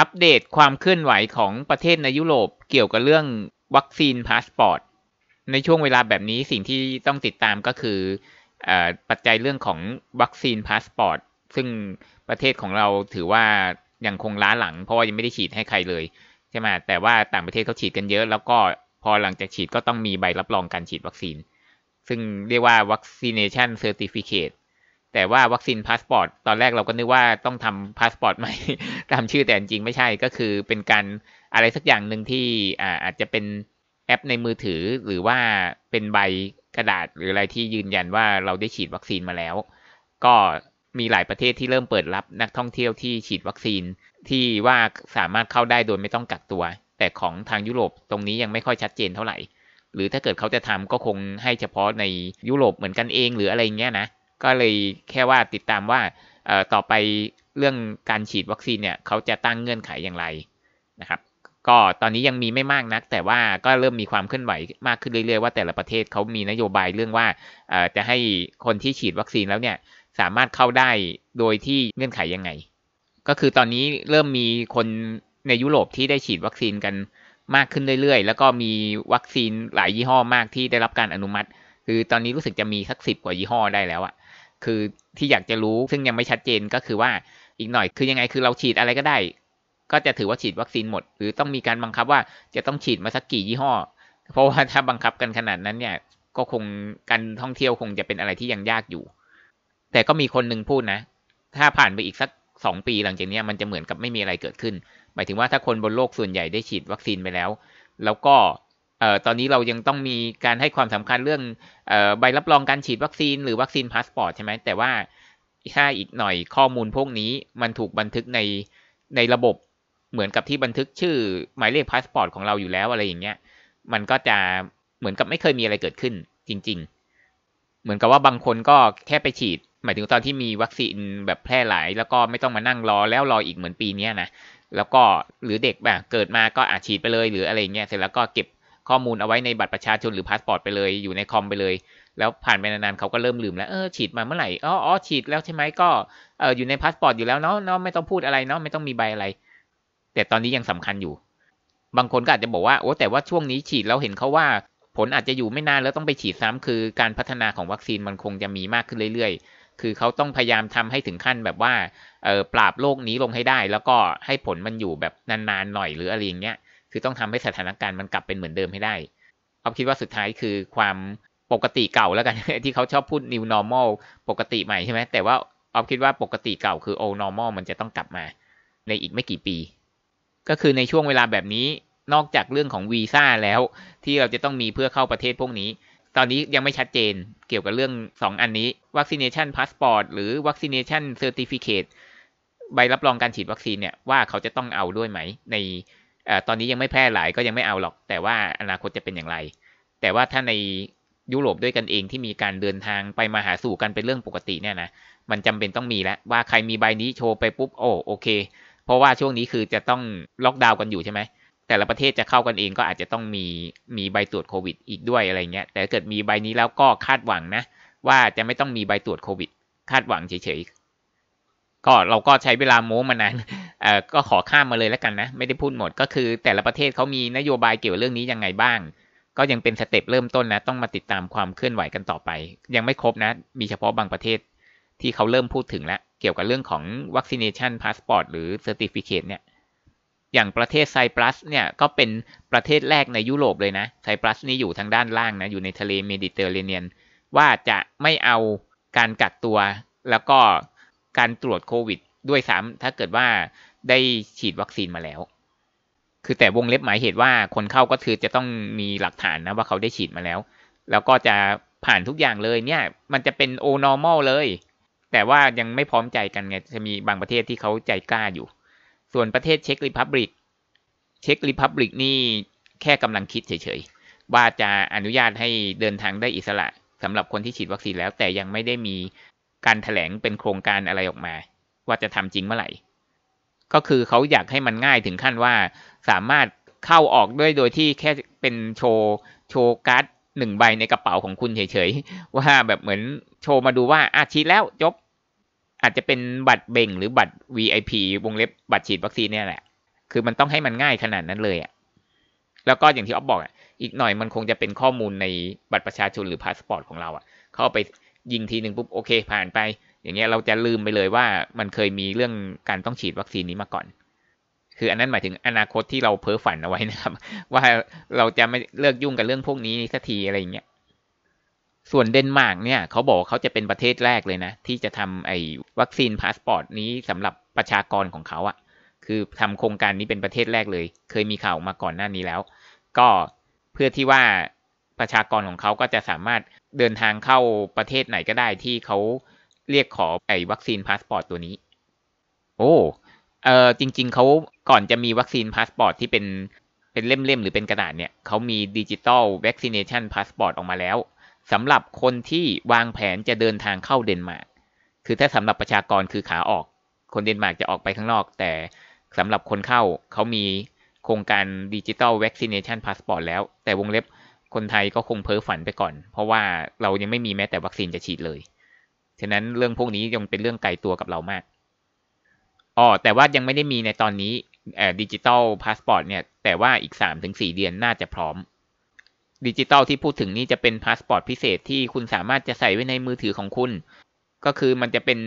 อัปเดตความเคลื่อนไหวของประเทศในยุโรปเกี่ยวกับเรื่องวัคซีนพาสปอร์ตในช่วงเวลาแบบนี้สิ่งที่ต้องติดตามก็คืออปัจจัยเรื่องของวัคซีนพาสปอร์ตซึ่งประเทศของเราถือว่ายังคงล้าหลังเพราะว่ายังไม่ได้ฉีดให้ใครเลยใช่ไหมแต่ว่าต่างประเทศเขาฉีดกันเยอะแล้วก็พอหลังจากฉีดก็ต้องมีใบรับรองการฉีดวัคซีน ซึ่งเรียกว่าวัคซีเนชั่นเซอร์ติฟิเคตแต่ว่าวัคซีนพาสปอร์ตตอนแรกเราก็นึกว่าต้องทำพาสปอร์ตใหม่ตามชื่อแต่จริงไม่ใช่ก็คือเป็นการอะไรสักอย่างหนึ่งที่อาอาจจะเป็นแอปในมือถือหรือว่าเป็นใบกระดาษหรืออะไรที่ยืนยันว่าเราได้ฉีดวัคซีนมาแล้ว ก็มีหลายประเทศที่เริ่มเปิดรับนักท่องเที่ยวที่ฉีดวัคซีนที่ว่าสามารถเข้าได้โดยไม่ต้องกักตัว แต่ของทางยุโรปตรงนี้ยังไม่ค่อยชัดเจนเท่าไหร่ หรือถ้าเกิดเขาจะทำก็คงให้เฉพาะในยุโรปเหมือนกันเองหรืออะไรเงี้ยนะก็เลยแค่ว่าติดตามว่าต่อไปเรื่องการฉีดวัคซีนเนี่ยเขาจะตั้งเงื่อนไขอย่างไรนะครับ ก็ตอนนี้ยังมีไม่มากนัก แต่ว่าก็เริ่มมีความเคลื่อนไหวมากขึ้นเรื่อยๆว่าแต่ละประเทศเขามีนโยบายเรื่องว่าจะให้คนที่ฉีดวัคซีนแล้วเนี่ยสามารถเข้าได้โดยที่เงื่อนไขยังไง ก็คือตอนนี้เริ่มมีคนในยุโรปที่ได้ฉีดวัคซีนกันมากขึ้นเรื่อยๆ แล้วก็มีวัคซีนหลายยี่ห้อมากที่ได้รับการอนุมัติ คือตอนนี้รู้สึกจะมีสักสิบกว่ายี่ห้อได้แล้วอะคือที่อยากจะรู้ซึ่งยังไม่ชัดเจนก็คือว่าอีกหน่อยคือยังไงคือเราฉีดอะไรก็ได้ ก็จะถือว่าฉีดวัคซีนหมด หรือต้องมีการบังคับว่าจะต้องฉีดมาสักกี่ยี่ห้อเพราะว่าถ้าบังคับกันขนาดนั้นเนี่ยก็คงการท่องเที่ยวคงจะเป็นอะไรที่ยังยากอยู่ แต่ก็มีคนหนึ่งพูดนะ ถ้าผ่านไปอีกสักสองปีหลังจากนี้มันจะเหมือนกับไม่มีอะไรเกิดขึ้น หมายถึงว่าถ้าคนบนโลกส่วนใหญ่ได้ฉีดวัคซีนไปแล้ว แล้วก็เอ่อตอนนี้เรายังต้องมีการให้ความสำคัญเรื่องเอ่อใบรับรองการฉีดวัคซีนหรือวัคซีนพาสปอร์ตใช่ไหมแต่ว่าถ้าอีกหน่อยข้อมูลพวกนี้ มันถูกบันทึกในในระบบเหมือนกับที่บันทึกชื่อ หมายเลขพาสปอร์ตของเราอยู่แล้วอะไรอย่างเงี้ยมันก็จะเหมือนกับไม่เคยมีอะไรเกิดขึ้นจริงๆ เหมือนกับว่าบางคนก็แค่ไปฉีด หมายถึงตอนที่มีวัคซีนแบบแพร่หลาย แล้วก็ไม่ต้องมานั่งรอแล้วรออีกเหมือนปีนี้นะแล้วก็หรือเด็กแบบเกิดมาก็อาจฉีดไปเลยหรืออะไรเงี้ยเสร็จแล้วก็เก็บข้อมูลเอาไว้ในบัตรประชาชนหรือพาสปอร์ตไปเลย อยู่ในคอมไปเลย แล้วผ่านไปนานๆเขาก็เริ่มลืม แล้วเออฉีดมาเมื่อไหร่อ๋ออฉีดแล้วใช่ไหมก็เอออยู่ในพาสปอร์ตอยู่แล้วเนาะเนาะไม่ต้องพูดอะไรเนาะไม่ต้องมีใบอะไร แต่ตอนนี้ยังสำคัญอยู่ บางคนก็อาจจะบอกว่าโอ้แต่ว่าช่วงนี้ฉีดแล้วเห็นเขาว่า ผลอาจจะอยู่ไม่นานแล้วต้องไปฉีดซ้ำ คือการพัฒนาของวัคซีนมันคงจะมีมากขึ้นเรื่อยๆ คือเขาต้องพยายามทำให้ถึงขั้นแบบว่าปราบโรคนี้ลงให้ได้ แล้วก็ให้ผลมันอยู่แบบนานๆหน่อยหรืออะไรอย่างเงี้ยคือต้องทำให้สถานการณ์มันกลับเป็นเหมือนเดิมให้ได้เอาคิดว่าสุดท้ายคือความปกติเก่าแล้วกัน ที่เขาชอบพูด new normal ปกติใหม่ใช่ไหม แต่ว่าเอาคิดว่าปกติเก่าคือ old normal มันจะต้องกลับมา ในอีกไม่กี่ปี ก็คือในช่วงเวลาแบบนี้ นอกจากเรื่องของวีซ่าแล้ว ที่เราจะต้องมีเพื่อเข้าประเทศพวกนี้ ตอนนี้ยังไม่ชัดเจน เกี่ยวกับเรื่อง2อันนี้ vaccination passport หรือ vaccination certificate ใบรับรองการฉีดวัคซีนเนี่ย ว่าเขาจะต้องเอาด้วยไหมในตอนนี้ยังไม่แพร่หลายก็ยังไม่เอาหรอก แต่ว่าอนาคตจะเป็นอย่างไร แต่ว่าถ้าในยุโรปด้วยกันเองที่มีการเดินทางไปมาหาสู่กันเป็นเรื่องปกติเนี่ยนะ มันจำเป็นต้องมีแล้วว่าใครมีใบนี้โชว์ไปปุ๊บ โอ้โอเค เพราะว่าช่วงนี้คือจะต้องล็อกดาวน์กันอยู่ใช่ไหม แต่ละประเทศจะเข้ากันเองก็อาจจะต้องมีมีใบตรวจโควิดอีกด้วยอะไรเงี้ยแต่เกิดมีใบนี้แล้วก็คาดหวังนะว่าจะไม่ต้องมีใบตรวจโควิดคาดหวังเฉยก็เราก็ใช้เวลาโม้มานาน เอ่อ ก็ขอข้ามมาเลยแล้วกันนะ ไม่ได้พูดหมด ก็คือแต่ละประเทศเขามีนโยบายเกี่ยวเรื่องนี้ยังไงบ้าง ก็ยังเป็นสเต็ปเริ่มต้นนะ ต้องมาติดตามความเคลื่อนไหวกันต่อไป ยังไม่ครบนะ มีเฉพาะบางประเทศที่เขาเริ่มพูดถึงแล้ว เกี่ยวกับเรื่องของวัคซีนชันพาสปอร์ตหรือเซอร์ติฟิเคทเนี่ย อย่างประเทศไซปรัสเนี่ย ก็เป็นประเทศแรกในยุโรปเลยนะ ไซปรัสนี่อยู่ทางด้านล่างนะ อยู่ในทะเลเมดิเตอร์เรเนียน ว่าจะไม่เอาการกักตัว แล้วก็การตรวจโควิดด้วยซ้ำถ้าเกิดว่าได้ฉีดวัคซีนมาแล้ว คือแต่วงเล็บหมายเหตุว่า คนเข้าก็คือจะต้องมีหลักฐานนะ ว่าเขาได้ฉีดมาแล้ว แล้วก็จะผ่านทุกอย่างเลยเนี่ย มันจะเป็นโอนอร์มอลเลย แต่ว่ายังไม่พร้อมใจกันไง จะมีบางประเทศที่เขาใจกล้าอยู่ ส่วนประเทศเช็กริพับริก เช็กริพับริก นี่แค่กำลังคิดเฉยๆ ว่าจะอนุญาตให้เดินทางได้อิสระสำหรับคนที่ฉีดวัคซีนแล้ว แต่ยังไม่ได้มีการถแถลงเป็นโครงการอะไรออกมา ว่าจะทำจริงเมื่อไหร่ ก็คือเขาอยากให้มันง่ายถึงขั้นว่าสามารถเข้าออกด้วยโดยที่แค่เป็นโชว์ โชว์การ์ดหนึ่งใบในกระเป๋าของคุณเฉยๆ ว่าแบบเหมือนโชว์มาดูว่าอาชีดแล้วจบ อาจจะเป็นบัตรเบ่งหรือบัตร VIP วงเล็บบัตรฉีดวัคซีนเนี่ยแหละ คือมันต้องให้มันง่ายขนาดนั้นเลยอะ่ะแล้วก็อย่างที่อ๊อฟบอก อ่ะอีกหน่อยมันคงจะเป็นข้อมูลในบัตรประชาชนหรือพาสปอร์ตของเราอ่ะเข้าไปยิงทีหนึ่งปุ๊บโอเค ผ่านไป อย่างเงี้ยเราจะลืมไปเลยว่ามันเคยมีเรื่องการต้องฉีดวัคซีนนี้มาก่อน คืออันนั้นหมายถึงอนาคตที่เราเพ้อฝันเอาไว้นะครับ ว่าเราจะไม่เลิกยุ่งกับเรื่องพวกนี้สักทีอะไรอย่างเงี้ยส่วนเดนมาร์กเนี่ยเขาบอกเขาจะเป็นประเทศแรกเลยนะที่จะทำไอ้วัคซีนพาสปอร์ตนี้สำหรับประชากรของเขาอะ่ะ คือทำโครงการนี้เป็นประเทศแรกเลย เคยมีข่าวมาก่อนหน้านี้แล้ว ก็เพื่อที่ว่าประชากรของเขาก็จะสามารถเดินทางเข้าประเทศไหนก็ได้ที่เขาเรียกขอไอ้วัคซีนพาสปอร์ตตัวนี้โอ้เออจริง ๆเขาก่อนจะมีวัคซีนพาสปอร์ตที่เป็นเป็นเล่มๆหรือเป็นกระดาษเนี่ยเขามีดิจิตอลวัคซีเนชั่นพาสปอร์ตออกมาแล้วสำหรับคนที่วางแผนจะเดินทางเข้าเดนมาร์กคือถ้าสำหรับประชากรคือขาออก คนเดนมาร์กจะออกไปข้างนอก แต่สำหรับคนเข้าเขามีโครงการดิจิตอลวัคซีเนชั่นพาสปอร์ตแล้วแต่วงเล็บคนไทยก็คงเพ้อฝันไปก่อน เพราะว่าเรายังไม่มีแม้แต่วัคซีนจะฉีดเลย ฉะนั้นเรื่องพวกนี้ยังเป็นเรื่องไกลตัวกับเรามาก อ๋อ แต่ว่ายังไม่ได้มีในตอนนี้ดิจิตอลพาสปอร์ตเนี่ย แต่ว่าอีก3-4เดือนน่าจะพร้อม ดิจิตอลที่พูดถึงนี้จะเป็นพาสปอร์ตพิเศษที่คุณสามารถจะใส่ไว้ในมือถือของคุณ ก็คือมันจะเป็น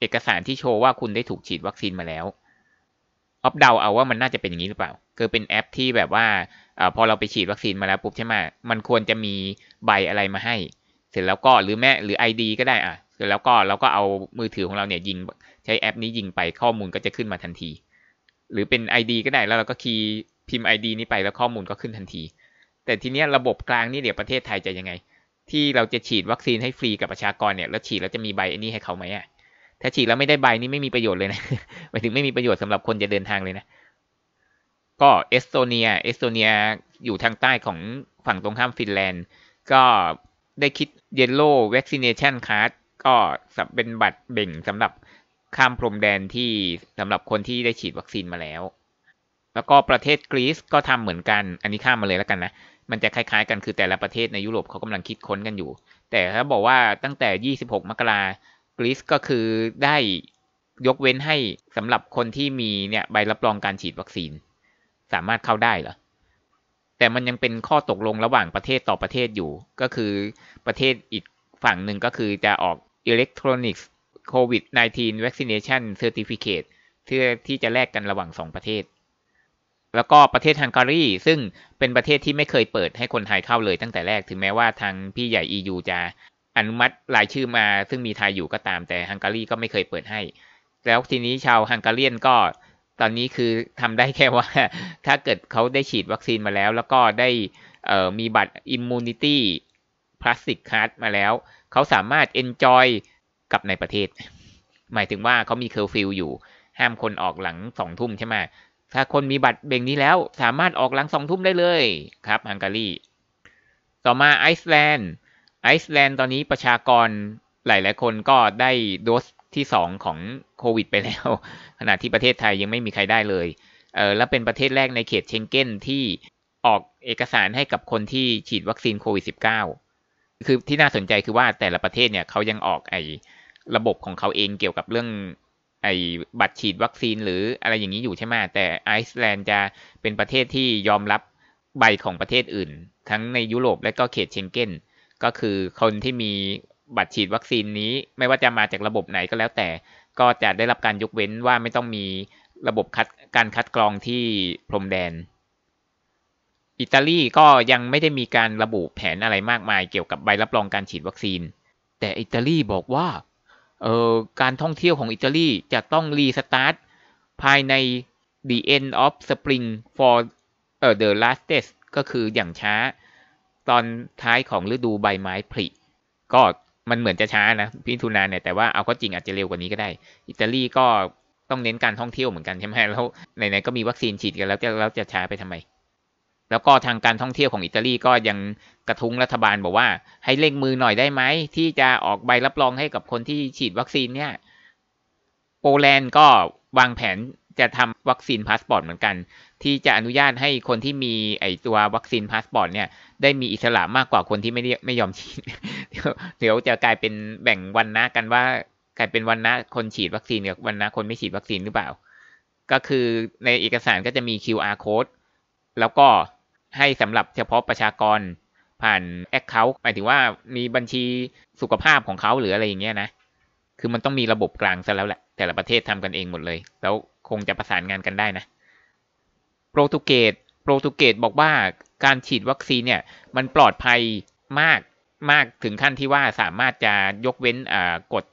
เอกสารที่โชว์ว่าคุณได้ถูกฉีดวัคซีนมาแล้วออฟเดาเอาว่ามันน่าจะเป็นอย่างนี้หรือเปล่า คือเป็นแอปที่แบบว่าอพอเราไปฉีดวัคซีนมาแล้วปุ๊บใช่ไหมมันควรจะมีใบอะไรมาให้ เสร็จแล้วก็หรือแม่หรือ ID ก็ได้อ่ะเสร็จแล้วก็เราก็เอามือถือของเราเนี่ยยิงใช้แอปนี้ยิงไปข้อมูลก็จะขึ้นมาทันที หรือเป็น ID ก็ได้แล้วเราก็คีย์พิมพ์ ID นี้ไปแล้วข้อมูลก็ขึ้นทันที แต่ทีเนี้ยระบบกลางนี่เดี๋ยวประเทศไทยจะยังไง ที่เราจะฉีดวัคซีนให้ฟรีกับประชากรเนี่ยแล้วฉีดแล้วจะมีใบอันนี้ให้เขาไหมอ่ะถ้าฉีดแล้วไม่ได้ใบนี้ไม่มีประโยชน์เลยนะหมายถึงไม่มีประโยชน์สำหรับคนจะเดินทางเลยนะ ก็เอสโตเนีย เอสโตเนียอยู่ทางใต้ของฝั่งตรงข้ามฟินแลนด์ ก็ได้คิดเยลโล่วัคซีเนชันคัสก็เป็นบัตรเบ่งสำหรับข้ามพรมแดนที่สำหรับคนที่ได้ฉีดวัคซีนมาแล้ว แล้วก็ประเทศกรีซก็ทำเหมือนกันอันนี้ข้ามมาเลยแล้วกันนะ มันจะคล้ายๆกันคือแต่ละประเทศในยุโรปเขากำลังคิดค้นกันอยู่ แต่ถ้าบอกว่าตั้งแต่26มกรากรีซก็คือได้ยกเว้นให้สำหรับคนที่มีเนี่ยใบรับรองการฉีดวัคซีน สามารถเข้าได้เหรอ แต่มันยังเป็นข้อตกลงระหว่างประเทศต่อประเทศอยู่ ก็คือประเทศอีกฝั่งหนึ่งก็คือจะออกอิเล็กทรอนิกส์โควิด -19 vaccination certificate เพื่อที่จะแลกกันระหว่างสองประเทศ แล้วก็ประเทศฮังการี ซึ่งเป็นประเทศที่ไม่เคยเปิดให้คนไทยเข้าเลยตั้งแต่แรก ถึงแม้ว่าทางพี่ใหญ่ EU จะอนุมัติรายชื่อมาซึ่งมีไทยอยู่ก็ตาม แต่ฮังการีก็ไม่เคยเปิดให้ แล้วทีนี้ชาวฮังการีนก็ตอนนี้คือทำได้แค่ว่า ถ้าเกิดเขาได้ฉีดวัคซีนมาแล้ว แล้วก็ได้มีบัตร immunity plastic card มาแล้วเขาสามารถเอนจอยกับในประเทศ หมายถึงว่าเขามีเคอร์ฟิลอยู่ ห้ามคนออกหลังสองทุ่มใช่ไหมถ้าคนมีบัตรเบ่งนี้แล้ว สามารถออกหลังสองทุ่มได้เลย ครับฮังการีต่อมาไอซ์แลนด์ไอซ์แลนด์ตอนนี้ประชากรหลายๆคนก็ได้โดสที่2ของโควิดไปแล้ว ขณะที่ประเทศไทยยังไม่มีใครได้เลยเออและเป็นประเทศแรกในเขตเชงเก้นที่ออกเอกสารให้กับคนที่ฉีดวัคซีนโควิด -19 คือที่น่าสนใจคือว่าแต่ละประเทศเนี่ยเขายังออกไอระบบของเขาเองเกี่ยวกับเรื่อง ไอบัตรฉีดวัคซีนหรืออะไรอย่างนี้อยู่ใช่ไหมแต่ไอซ์แลนด์จะเป็นประเทศที่ยอมรับใบของประเทศอื่น ทั้งในยุโรปและก็เขตเชงเก้นก็คือคนที่มีบัตรฉีดวัคซีนนี้ไม่ว่าจะมาจากระบบไหนก็แล้ว แต่ก็จะได้รับการยกเว้นว่าไม่ต้องมีระบบคัดการคัดกรองที่พรมแดน อิตาลีก็ยังไม่ได้มีการระบุแผนอะไรมากมายเกี่ยวกับใบรับรองการฉีดวัคซีน แต่อิตาลีบอกว่าเอ่อการท่องเที่ยวของอิตาลีจะต้องรีสตาร์ทภายใน the end of spring for เอ่อ the lastest ก็คืออย่างช้าตอนท้ายของฤดูใบไม้ผลิก็มันเหมือนจะช้านะพิทุนาเนี่ยแต่ว่าเอาก็จริงอาจจะเร็วกว่านี้ก็ได้อิตาลีก็ต้องเน้นการท่องเที่ยวเหมือนกันใช่ไหมแล้วไหนๆก็มีวัคซีนฉีดกันแล้วจะแล้วจะช้าไปทำไม แล้วก็ทางการท่องเที่ยวของอิตาลีก็ยังกระทุ้งรัฐบาลบอกว่า ให้เร่งมือหน่อยได้ไหมที่จะออกใบรับรองให้กับคนที่ฉีดวัคซีนเนี่ย โปแลนด์ก็วางแผนจะทำวัคซีนพาสปอร์ตเหมือนกันที่จะอนุญาตให้คนที่มีไอตัววัคซีนพาสปอร์ตเนี่ยได้มีอิสระมากกว่าคนที่ไม่ไม่ยอมฉีดเดี๋ยวจะกลายเป็นแบ่งวันนะกันว่ากลายเป็นวันนะคนฉีดวัคซีนกับวันนะคนไม่ฉีดวัคซีนหรือเปล่า ก็คือในเอกสารก็จะมี QR code แล้วก็ให้สำหรับเฉพาะประชากรผ่าน Account หมายถึงว่ามีบัญชีสุขภาพของเขาหรืออะไรอย่างเงี้ยนะ คือมันต้องมีระบบกลางซะแล้วแหละแต่ละประเทศทำกันเองหมดเลย แล้วคงจะประสานงานกันได้นะปรตุเกส โปรตุเกสบอกว่าการฉีดวัคซีนเนี่ย มันปลอดภัยมากมากถึงขั้นที่ว่าสามารถจะยกเว้นกฎ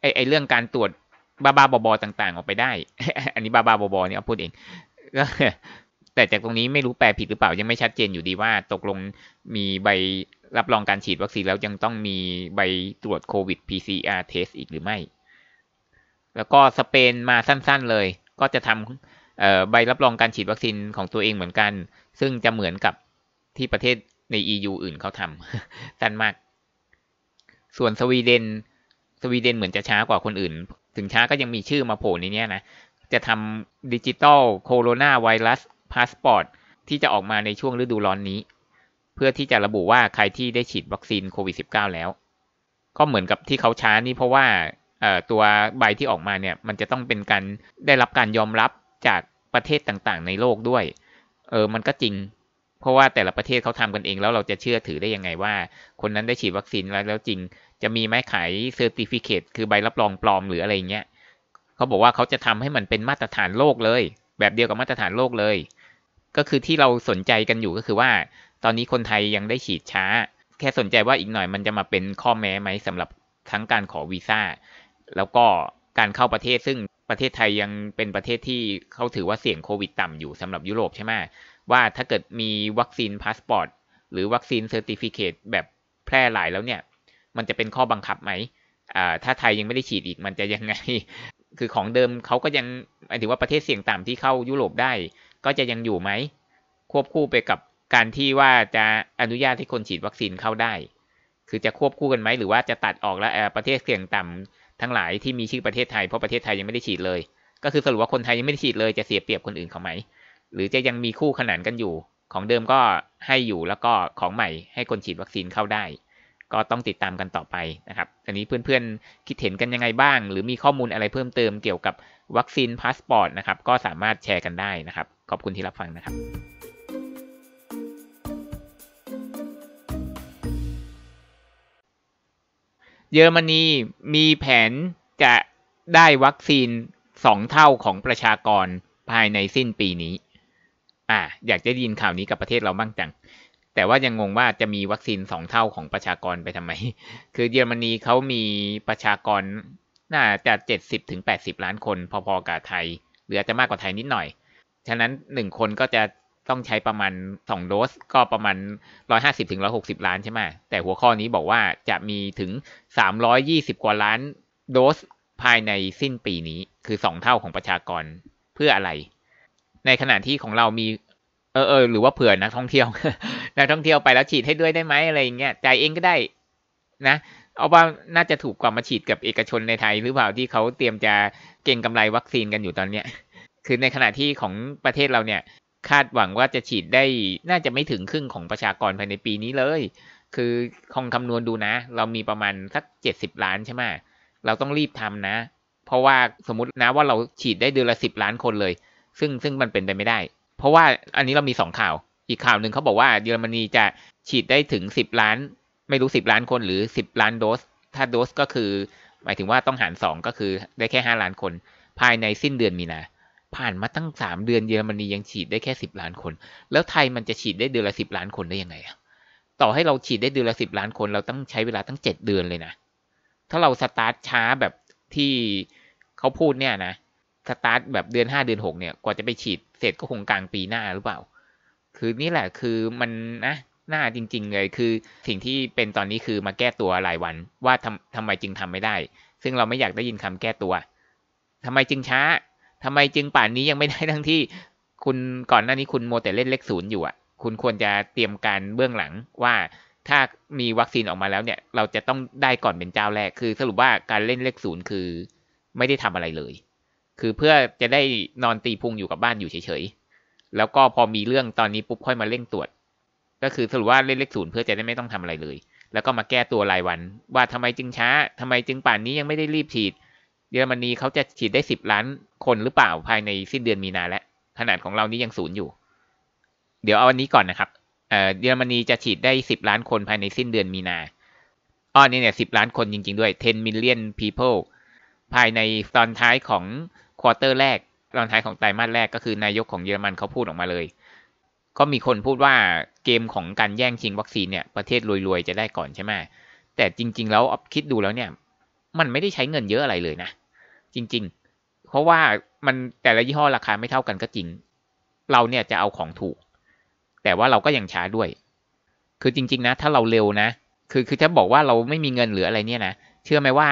ไอไอเรื่องการตรวจบ้าบ้าบอต่าง ๆ ออกไปได้อันนี้บ้าบ้าบอเนี่ยเอาพูดเอง แต่จากตรงนี้ไม่รู้ แปลผิดหรือเปล่ายังไม่ชัดเจนอยู่ดีว่า ตกลงมีใบรับรองการฉีดวัคซีนแล้วยังต้องมีใบ ตรวจโควิด PCR test อีกหรือไม่ แล้วก็สเปนมาสั้น ๆ เลย ก็จะทำใบรับรองการฉีดวัคซีนของตัวเองเหมือนกัน ซึ่งจะเหมือนกับที่ประเทศใน EU อื่นเขาทำสั้นมาก ส่วนสวีเดน สวีเดนเหมือนจะช้ากว่าคนอื่น ถึงช้าก็ยังมีชื่อมาโผล่ในนี้นะ จะทำดิจิตอลโคโรนาไวรัสพาสปอร์ตที่จะออกมาในช่วงฤดูร้อนนี้ เพื่อที่จะระบุว่าใครที่ได้ฉีดวัคซีนโควิด -19 แล้ว ก็เหมือนกับที่เขาช้านี่เพราะว่าตัวใบที่ออกมาเนี่ย มันจะต้องเป็นการได้รับการยอมรับจากประเทศต่างๆ ในโลกด้วย เออมันก็จริง เพราะว่าแต่ละประเทศเขาทำกันเองแล้วเราจะเชื่อถือได้ยังไงว่า คนนั้นได้ฉีดวัคซีนแล้วแล้วจริง จะมีไหมขายเซอร์ติฟิเคตคือใบรับรองปลอมหรืออะไรเงี้ยเขาบอกว่าเขาจะทำให้มันเป็นมาตรฐานโลกเลย แบบเดียวกับมาตรฐานโลกเลย ก็คือที่เราสนใจกันอยู่ก็คือว่า ตอนนี้คนไทยยังได้ฉีดช้า แค่สนใจว่าอีกหน่อยมันจะมาเป็นข้อแม้ไหมสำหรับทั้งการขอวีซ่าแล้วก็การเข้าประเทศซึ่งประเทศไทยยังเป็นประเทศที่เขาถือว่าเสี่ยงโควิดต่ำอยู่สำหรับยุโรปใช่ไหมว่าถ้าเกิดมีวัคซีนพาสปอร์ตหรือวัคซีนเซอร์ติฟิเคตแบบแพร่หลายแล้วเนี่ย มันจะเป็นข้อบังคับไหมอ่าถ้าไทยยังไม่ได้ฉีดอีกมันจะยังไง คือของเดิมเขาก็ยังหมายถึงว่าประเทศเสี่ยงต่ำที่เข้ายุโรปได้ ก็จะยังอยู่ไหมควบคู่ไปกับการที่ว่าจะอนุญาตให้คนฉีดวัคซีนเข้าได้ คือจะควบคู่กันไหมหรือว่าจะตัดออกแล้วประเทศเสี่ยงต่ำทั้งหลายที่มีชื่อประเทศไทยเพราะประเทศไทยยังไม่ได้ฉีดเลย ก็คือสรุปว่าคนไทยยังไม่ได้ฉีดเลยจะเสียเปรียบคนอื่นเขาไหม หรือจะยังมีคู่ขนานกันอยู่ ของเดิมก็ให้อยู่แล้วก็ของใหม่ ให้คนฉีดวัคซีนเข้าได้ ก็ต้องติดตามกันต่อไปนะครับอันนี้เพื่อนๆคิดเห็นกันยังไงบ้าง หรือมีข้อมูลอะไรเพิ่มเติมเกี่ยวกับวัคซีนพาสปอร์ตนะครับก็สามารถแชร์กันได้นะครับ ขอบคุณที่รับฟังนะครับเยอรมนี มีแผนจะได้วัคซีนสองเท่าของประชากรภายในสิ้นปีนี้ อ่าอยากจะยินข่าวนี้กับประเทศเราบ้างจัง แต่ว่ายังงงว่าจะมีวัคซีนสองเท่าของประชากรไปทำไม คือเยอรมนีเขามีประชากรน่าจะเจ็ดสิบถึงแปดสิบล้านคน พอๆกับไทยหรืออาจจะมากกว่าไทยนิดหน่อย ฉะนั้นหนึ่งคนก็จะต้องใช้ประมาณสองโดสก็ประมาณร้0อยหาสิบถึงร้อยหกสิบล้าน ใช่ไหมแต่หัวข้อนี้บอกว่าจะมีถึงสามร้อยยี่สิบกว่าล้านโดสภายในสิ้นปีนี้คือสองเท่าของประชากรเพื่ออะไร ในขณะที่ของเรามี เออเออหรือว่าเผื่อนักท่องเที่ยวนักท่องเที่ยวไปแล้วฉีดให้ด้วยได้ไหมอะไรอย่างเงี้ยจ่ายเองก็ได้นะเอาว่าน่าจะถูกกว่ามาฉีดกับเอกชนในไทย หรือเปล่าที่เขาเตรียมจะเก่งกำไรวัคซีนกันอยู่ตอนเนี้ยคือในขณะที่ของประเทศเราเนี่ยคาดหวังว่าจะฉีดได้น่าจะไม่ถึงครึ่งของประชากรภายในปีนี้เลย คือคองคำนวณดูนะ เรามีประมาณสักเจ็ดสิบล้านใช่ไหมเราต้องรีบทำนะ เพราะว่าสมมตินะว่าเราฉีดได้เดือนละสิบล้านคนเลยซึ่งซึ่งมันเป็นไปไม่ได้ เพราะว่าอันนี้เรามีสองข่าวอีกข่าวหนึ่งเขาบอกว่าเยอรมนีจะฉีดได้ถึงสิบล้าน ไม่รู้สิบล้านคนหรือสิบล้านโดสถ้าโดสก็คือหมายถึงว่าต้องหารสองก็คือได้แค่ห้าล้านคนภายในสิ้นเดือนมีนาผ่านมาตั้งสามเดือนเยอรมนียังฉีดได้แค่สิบล้านคนแล้วไทยมันจะฉีดได้เดือนละสิบล้านคนได้ยังไงอะต่อให้เราฉีดได้เดือนละสิบล้านคนเราต้องใช้เวลาตั้งเจ็ดเดือนเลยนะถ้าเราสตาร์ทช้าแบบที่เขาพูดเนี่ยนะสตาร์ทแบบเดือนห้าเดือนหกเนี่ยกว่าจะไปฉีดเสร็จก็คงกลางปีหน้าหรือเปล่า คือนี่แหละคือมันนะหน้าจริง ๆเลย คือ สิ่งที่เป็นตอนนี้คือมาแก้ตัวหลายวัน ว่าทำทาไมจึงทำไม่ได้ ซึ่งเราไม่อยากได้ยินคำแก้ตัว ทำไมจึงช้าทำไมจึงป่านนี้ยังไม่ได้ทั้งที่ คุณก่อนหน้านี้คุณโมแต่เล่นเลขศูนย์อยู่อ่ะ คุณควรจะเตรียมการเบื้องหลังว่าถ้ามีวัคซีนออกมาแล้วเนี่ยเราจะต้องได้ก่อนเป็นเจ้าแรก คือสรุปว่าการเล่นเลขศูนย์คือไม่ได้ทำอะไรเลย คือเพื่อจะได้นอนตีพุงอยู่กับบ้านอยู่เฉยๆ แล้วก็พอมีเรื่องตอนนี้ปุ๊บค่อยมาเล่งตรวจ ก็คือสรุปว่าเล่นเลขศูนย์เพื่อจะได้ไม่ต้องทำอะไรเลย แล้วก็มาแก้ตัวรายวัน ว่าทำไมจึงช้า ทำไมจึงป่านนี้ยังไม่ได้รีบฉีดเยอรมนีเขาจะฉีดได้สิบล้านคนหรือเปล่าภายในสิ้นเดือนมีนาแล้วขนาดของเรานี้ยังศูนย์อยู่ เดี๋ยวเอาวันนี้ก่อนนะครับเยอรมนีจะฉีดได้สิบล้านคนภายในสิ้นเดือนมีนาอ้อนี่เนี่ยสิบล้านคนจริงๆด้วย10 million people ภายในตอนท้ายของควอเตอร์แรกตอนท้ายของไตรมาสแรกก็คือนายกของเยอรมันเขาพูดออกมาเลย ก็มีคนพูดว่าเกมของการแย่งชิงวัคซีนเนี่ยประเทศรวยๆจะได้ก่อนใช่ไหมแต่จริง ๆแล้วคิดดูแล้วเนี่ยมันไม่ได้ใช้เงินเยอะอะไรเลยนะจริงๆเพราะว่ามันแต่ละยี่ห้อราคาไม่เท่ากันก็จริง เราเนี่ยจะเอาของถูก แต่ว่าเราก็ยังช้าด้วย คือจริง ๆนะ ถ้าเราเร็วนะ คือคือถ้าบอกว่าเราไม่มีเงินเหลืออะไรเนี่ยนะ เชื่อไหมว่า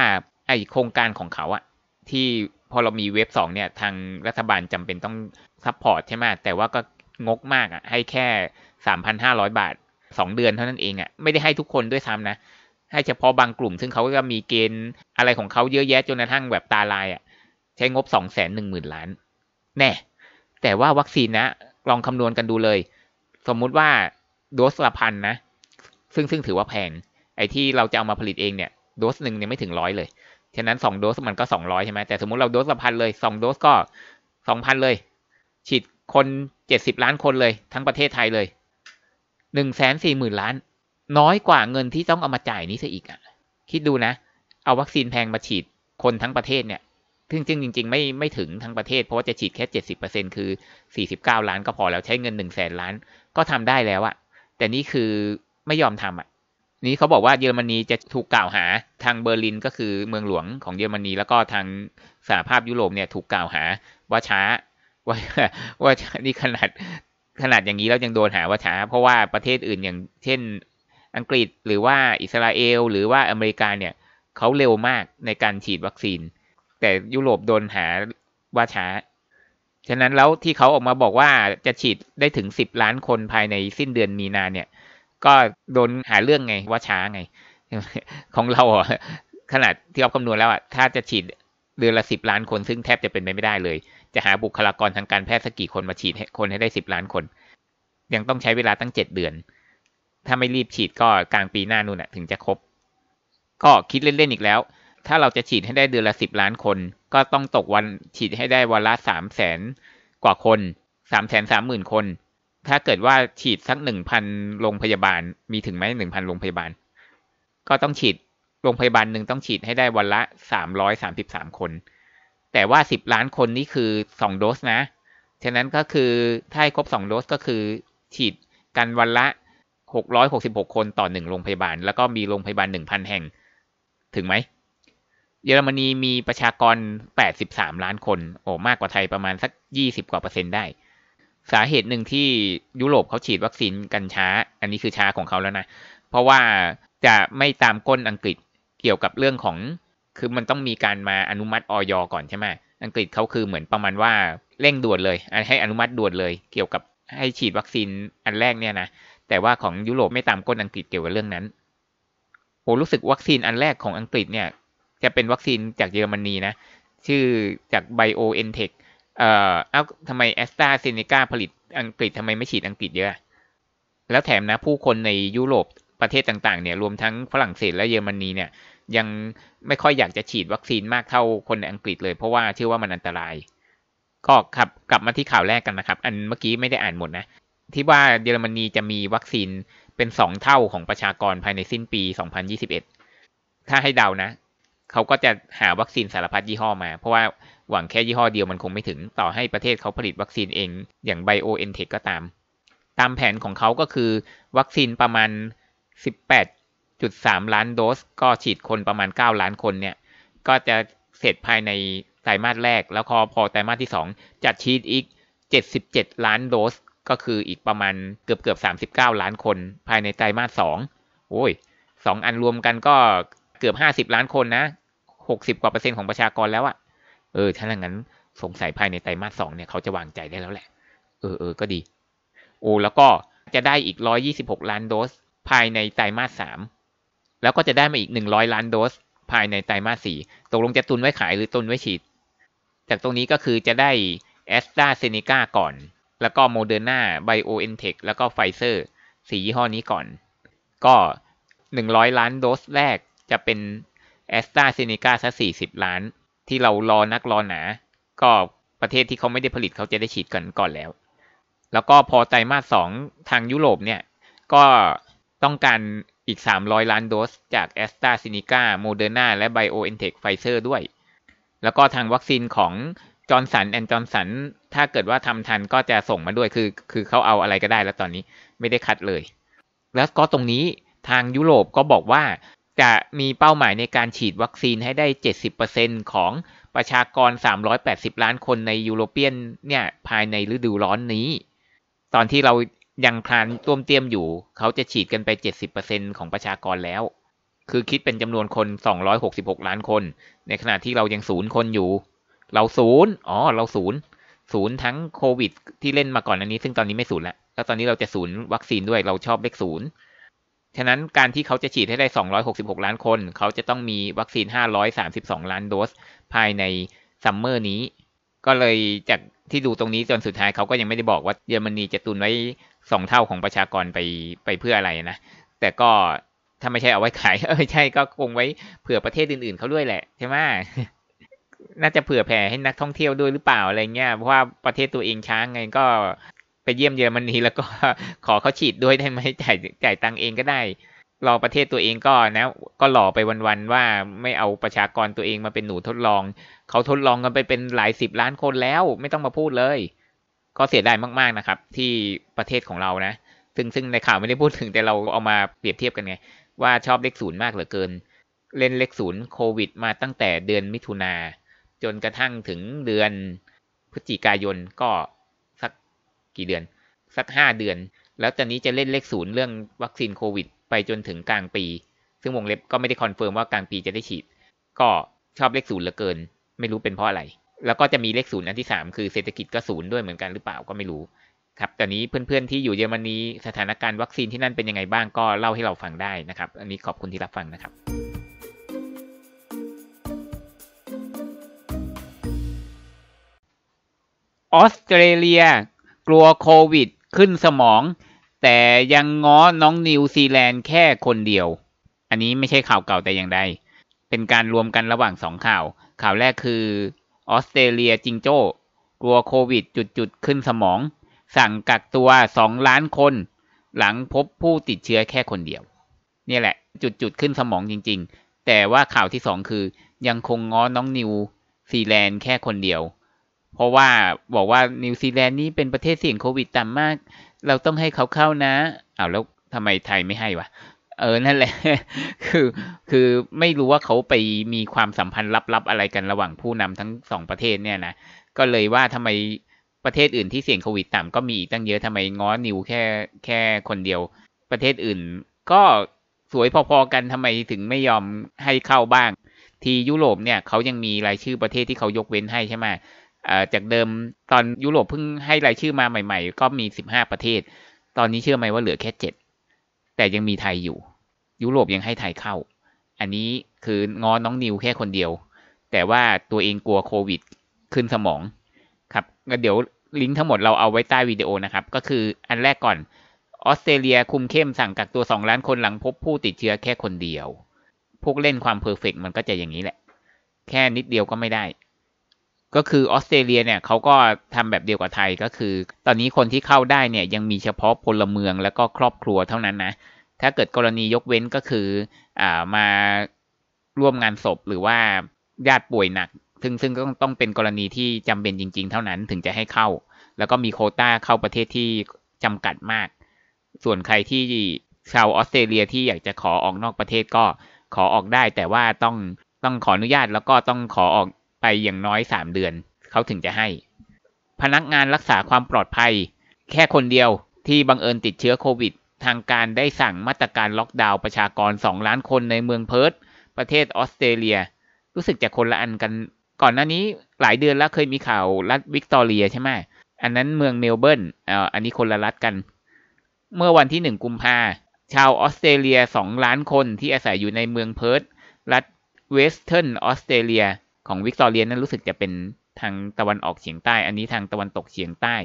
ไอโครงการของเขาอะที่พอเรามีเว็บสองเนี่ยทางรัฐบาลจำเป็นต้องซัพพอร์ตใช่ไหมแต่ว่าก็งกมากอะให้แค่สามพันห้าร้อยบาทสองเดือนเท่านั้นเองอะไม่ได้ให้ทุกคนด้วยซ้ำนะให้เฉพาะบางกลุ่ม ซึ่งเขาก็มีเกณฑ์ อะไรของเขาเยอะแยะจนกระทั่งแบบตาลายอะช้งบสสองแนนหึ่งหมื่นล้าน แน่ แต่ว่าวัคซีนนะ ลองคำนวณกันดูเลย สมมุติว่าโดส ละพันนะ ซึ่งซึ่งถือว่าแพง ไอ้ที่เราจะเอามาผลิตเองเนี่ย โดสหนึ่งเนี่ยไม่ถึงร้อยเลย ฉะนั้นสองโดส มันก็สองร้อยใช่ไหม แต่สมมติเราโดส ละพันเลย สองโดสก็สองพันเลย ฉีดคนเจ็ดสิบล้านคนเลย ทั้งประเทศไทยเลย หนนึ่งแสสี่หมื่นล้าน น้อยกว่าเงินที่ต้องเอามาจ่ายนี้ซะอีกอะ่ะ คิดดูนะ เอาวัคซีนแพงมาฉีดคนทั้งประเทศเนี่ยซึ่งจริงจริงไม่ ไม่ถึงทั้งประเทศ เพราะว่าจะฉีดแค่เจ็ดสิบเปอร์เซ็นคือสี่สิบเก้าล้านก็พอแล้วใช้เงินหนึ่งแสนล้าน ก็ทำได้แล้วอะแต่นี่คือ ไม่ยอมทำอะนี้เขาบอกว่าเยอรมนีจะถูกกล่าวหา ทางเบอร์ลินก็คือเมืองหลวงของเยอรมนีแล้วก็ทางสหภาพยุโรปเนี่ยถูกกล่าวหาว่าช้า ว่า ว่า นี่ขนาด ขนาดอย่างนี้แล้วยังโดนหาว่าช้า เพราะว่าประเทศอื่นอย่างเช่น อังกฤษหรือว่าอิสราเอล หรือว่าอเมริกาเนี่ยเขาเร็วมากในการฉีดวัคซีนแต่ยุโรปโดนหาว่าช้า ฉะนั้นแล้วที่เขาออกมาบอกว่าจะฉีดได้ถึงสิบล้านคนภายในสิ้นเดือนมีนาเนี่ย ก็โดนหาเรื่องไงว่าช้าไง ของเราอ่ะขนาดที่เอาคำนวณแล้วอ่ะถ้าจะฉีดเดือนละสิบล้านคนซึ่งแทบจะเป็นไปไม่ได้เลย จะหาบุคลากรทางการแพทย์สักกี่คนมาฉีดคนให้ได้สิบล้านคน ยังต้องใช้เวลาตั้งเจ็ดเดือน ถ้าไม่รีบฉีดก็กลางปีหน้านู่นน่ะ ถึงจะครบ ก็คิดเล่นๆอีกแล้วถ้าเราจะฉีดให้ได้เดือนละสิบล้านคน ก็ต้องตกวันฉีดให้ได้วันละสามแสนกว่าคนสามแสนสามหมื่นคน ถ้าเกิดว่าฉีดสักหนึ่งพันโรงพยาบาลมีถึงไหมหนึ่งพันโรงพยาบาล ก็ต้องฉีดโรงพยาบาลหนึ่งต้องฉีดให้ได้วันละสามร้อยสามสิบสามคน แต่ว่าสิบล้านคนนี่คือสองโดสนะ ฉะนั้นก็คือถ้าให้ครบสองโดสก็คือฉีดกันวันละหกร้อยหกสิบหกคนต่อหนึ่งโรงพยาบาล แล้วก็มีโรงพยาบาลหนึ่งพันแห่ง ถึงไหมเยอรมนี มีประชากร 83 ล้านคน โอ้มากกว่าไทยประมาณสัก20กว่าเปอร์เซ็นต์ได้ สาเหตุหนึ่งที่ยุโรปเขาฉีดวัคซีนกันช้า อันนี้คือช้าของเขาแล้วนะ เพราะว่าจะไม่ตามก้นอังกฤษ เกี่ยวกับเรื่องของ คือมันต้องมีการมาอนุมัติออยก่อนใช่ไหม อังกฤษเขาคือเหมือนประมาณว่า เร่งด่วนเลย ให้อนุมัติด่วนเลย เกี่ยวกับให้ฉีดวัคซีนอันแรกเนี่ยนะ แต่ว่าของยุโรปไม่ตามก้นอังกฤษเกี่ยวกับเรื่องนั้นโหรู้สึกวัคซีนอันแรกของอังกฤษเนี่ยจะเป็นวัคซีนจากเยอรมนีนะ ชื่อจาก BioNTech เอ่อเอ้าทำไมแอสตราเซเนกาผลิตอังกฤษทำไมไม่ฉีดอังกฤษเยอะแล้วแถมนะ ผู้คนในยุโรปประเทศต่างๆเนี่ยรวมทั้งฝรั่งเศสและเยอรมนีเนี่ย ยังไม่ค่อยอยากจะฉีดวัคซีนมากเท่าคนในอังกฤษเลยเพราะว่าเชื่อว่ามันอันตราย ก็ขับกลับมาที่ข่าวแรกกันนะครับ อันเมื่อกี้ไม่ได้อ่านหมดนะ ที่ว่าเยอรมนีจะมีวัคซีนเป็น2เท่าของประชากรภายในสิ้นปี2021ถ้าให้เดานะเขาก็จะหาวัคซีนสารพัดยี่ห้อมา เพราะว่าหวังแค่ยี่ห้อเดียวมันคงไม่ถึง ต่อให้ประเทศเขาผลิตวัคซีนเองอย่างไบโอเอ็นเทคก็ตาม ตามแผนของเขาก็คือวัคซีนประมาณ 18.3 ล้านโดส ก็ฉีดคนประมาณ 9 ล้านคนเนี่ยก็จะเสร็จภายในไตรมาสแรก แล้วพอพอไตรมาสที่ 2 จัดฉีดอีก 77 ล้านโดส ก็คืออีกประมาณเกือบเกือบ 39 ล้านคน ภายในไตรมาส2โอ้ยสองอันรวมกันก็เกือบ 50 ล้านคนนะหกสิบกว่าเปอร์เซ็นต์ของประชากรแล้วอะเออ ถ้าอย่างนั้นสงสัยภายในไตรมาสสองเนี่ยเขาจะวางใจได้แล้วแหละ เออเออก็ดี โอ้แล้วก็จะได้อีกร้อยยี่สิบหกล้านโดส ภายในไตรมาสสามแล้วก็จะได้มาอีกหนึ่งร้อยล้านโดส ภายในไตรมาสสี่ตกลงจะตุนไว้ขายหรือตุนไว้ฉีด จากตรงนี้ก็คือจะได้แอสตราเซเนกาก่อน แล้วก็โมเดอร์นาไบโอเอ็นเทคแล้วก็ไฟเซอร์ สี่ยี่ห้อนี้ก่อน ก็หนึ่งร้อยล้านโดสแรกจะเป็นแอสตราเซเนกาสักสี่สิบล้าน ที่เรารอนักรอหนา ก็ประเทศที่เขาไม่ได้ผลิตเขาจะได้ฉีดกันก่อนแล้ว แล้วก็พอไตรมาสสองทางยุโรปเนี่ย ก็ต้องการอีกสาม้อยล้านโดส จากแอสตราเซเนกาโมเดอร์นาและไบโอเอ็นเทคไฟเซอร์ด้วย แล้วก็ทางวัคซีนของจอร์นสันแอนด์จอร์นสันถ้าเกิดว่าทำทันก็จะส่งมาด้วยคือคือเขาเอาอะไรก็ได้แล้วตอนนี้ไม่ได้คัดเลย แล้วก็ตรงนี้ทางยุโรปก็บอกว่าจะมีเป้าหมายในการฉีดวัคซีนให้ได้ 70%ของประชากร 380 ล้านคนในยุโรเปียนเนี่ย ภายในฤดูร้อนนี้ ตอนที่เรายังคลานต้มเตียมอยู่ เขาจะฉีดกันไป 70%ของประชากรแล้ว คือคิดเป็นจำนวนคน 266 ล้านคน ในขณะที่เรายังศูนย์คนอยู่ เราศูนย์อ๋อ เราศูนย์ ศูนย์ทั้งโควิดที่เล่นมาก่อนอันนี้ ซึ่งตอนนี้ไม่ศูนย์ละแล้วตอนนี้เราจะศูนย์วัคซีนด้วย เราชอบเลขศูนย์ฉะนั้นการที่เขาจะฉีดให้ได้ 266 ล้านคน เขาจะต้องมีวัคซีน 532 ล้านโดส ภายในซัมเมอร์นี้ ก็เลยจากที่ดูตรงนี้จนสุดท้ายเขาก็ยังไม่ได้บอกว่า เยอรมนีจะตุนไว้ 2 เท่าของประชากรไปไปเพื่ออะไรนะ แต่ก็ถ้าไม่ใช่เอาไว้ขายเออใช่ก็คงไว้เผื่อประเทศอื่นๆ เขาด้วยแหละ ใช่ไหม น่าจะเผื่อแผ่ให้นักท่องเที่ยวด้วยหรือเปล่าอะไรเงี้ย เพราะว่าประเทศตัวเองช้างไงก็ไปเยี่ยมเยอรมนีแล้วก็ขอเขาฉีดด้วย ได้ไหมจ่ายจ่ายตังเองก็ได้รอประเทศตัวเองก็นะก็หล่อไปวันๆว่าไม่เอาประชากรตัวเองมาเป็นหนูทดลอง เขาทดลองกันไปเป็นหลายสิบล้านคนแล้วไม่ต้องมาพูดเลย ก็เสียดายมากๆนะครับ ที่ประเทศของเรานะ ซึ่งซึ่งในข่าวไม่ได้พูดถึงแต่เราเอามาเปรียบเทียบกันไง ว่าชอบเลขศูนย์มากเหลือเกิน เล่นเลขศูนย์โควิด มาตั้งแต่เดือนมิถุนาจนกระทั่งถึงเดือนพฤศจิกายนก็กี่เดือนสักห้าเดือน แล้วตอนนี้จะเล่นเลขศูนย์เรื่องวัคซีนโควิด ไปจนถึงกลางปี ซึ่งวงเล็บก็ไม่ได้คอนเฟิร์ม ว่ากลางปีจะได้ฉีดก็ชอบเลขศูนย์เหลือเกิน ไม่รู้เป็นเพราะอะไรแล้วก็จะมีเลขศูนย์อันที่ 3 คือเศรษฐกิจก็ศูนย์ด้วยเหมือนกันหรือเปล่าก็ไม่รู้ครับตอนนี้เพื่อนๆที่อยู่เยอรมนีสถานการณ์วัคซีนที่นั่นเป็นยังไงบ้างก็เล่าให้เราฟังได้นะครับ อันนี้ขอบคุณที่รับฟังนะครับ ออสเตรเลียกลัวโควิดขึ้นสมอง แต่ยังง้อน้องนิวซีแลนด์แค่คนเดียว อันนี้ไม่ใช่ข่าวเก่าแต่อย่างใด เป็นการรวมกันระหว่างสองข่าว ข่าวแรกคือออสเตรเลียจิงโจ้ กลัวโควิดจุดจุดขึ้นสมอง สั่งกักตัวสองล้านคน หลังพบผู้ติดเชื้อแค่คนเดียวนี่แหละจุดจุดขึ้นสมองจริง ๆ แต่ว่าข่าวที่สองคือ ยังคงง้อน้องนิวซีแลนด์แค่คนเดียวเพราะว่าบอกว่านิวซีแลนด์นี้เป็นประเทศเสี่ยงโควิดต่ำมาก เราต้องให้เขาเข้านะอ้าวแล้วทำไมไทยไม่ให้วะ เออ นั่นแหละ คือคือไม่รู้ว่าเขาไปมีความสัมพันธ์ลับๆอะไรกันระหว่างผู้นำทั้งสองประเทศเนี่ยนะ ก็เลยว่าทำไมประเทศอื่นที่เสี่ยงโควิดต่ำก็มีอีกตั้งเยอะทำไม ง้อ นิวแค่แค่คนเดียว ประเทศอื่นก็สวยพอๆกันทำไมถึงไม่ยอมให้เข้าบ้าง ทียุโรปเนี่ย เขายังมีรายชื่อประเทศที่เขายกเว้นให้ใช่ไหมจากเดิมตอนยุโรปเพิ่งให้รายชื่อมาใหม่ๆ ก็มี 15 ประเทศ ตอนนี้เชื่อไหมว่าเหลือแค่ 7 แต่ยังมีไทยอยู่ ยุโรปยังให้ไทยเข้า อันนี้คืองอน้องนิวแค่คนเดียว แต่ว่าตัวเองกลัวโควิด ขึ้นสมองครับเดี๋ยวลิงก์ทั้งหมดเราเอาไว้ใต้วิดีโอนะครับ ก็คืออันแรกก่อน ออสเตรเลียคุมเข้มสั่งกักตัว 2 ล้านคนหลัง พบผู้ติดเชื้อแค่คนเดียว พวกเล่นความเพอร์เฟกมันก็จะอย่างนี้แหละ แค่นิดเดียวก็ไม่ได้ก็คือออสเตรเลียเนี่ยเขาก็ทำแบบเดียวกับไทยก็คือ ตอนนี้คนที่เข้าได้เนี่ยยังมีเฉพาะพลเมืองแล้วก็ครอบครัวเท่านั้นนะ ถ้าเกิดกรณียกเว้นก็คือ อ่ามาร่วมงานศพหรือว่าญาติป่วยหนัก ซึ่งซึ่งก็ต้องเป็นกรณีที่จำเป็นจริง ๆ เท่านั้นถึงจะให้เข้า แล้วก็มีโคต้า เข้าประเทศที่จำกัดมาก ส่วนใครที่ชาวออสเตรเลียที่อยากจะขอออกนอกประเทศก็ขอออกได้ แต่ว่าต้องต้องขออนุญาตแล้วก็ต้องขอออกไปอย่างน้อยสามเดือน เขาถึงจะให้ พนักงานรักษาความปลอดภัย แค่คนเดียวที่บังเอิญติดเชื้อโควิด ทางการได้สั่งมาตรการล็อกดาวน์ประชากร 2 ล้านคนในเมืองเพิร์ตประเทศออสเตรเลีย รู้สึกจะคนละอันกัน ก่อนหน้านี้หลายเดือนแล้วเคยมีข่าวรัฐวิกตอเรีย ใช่ไหมอันนั้นเมืองเมลเบิร์นอ่าอันนี้คนละรัฐกัน เมื่อวันที่หนึ่งกุมภาชาวออสเตรเลียสองล้านคนที่อาศัยอยู่ในเมืองเพิร์ตรัฐเวสเทิร์นออสเตรเลียของวิกตอเรียนั้นรู้สึกจะเป็นทางตะวันออกเฉียงใต้ อันนี้ทางตะวันตกเฉียงใต้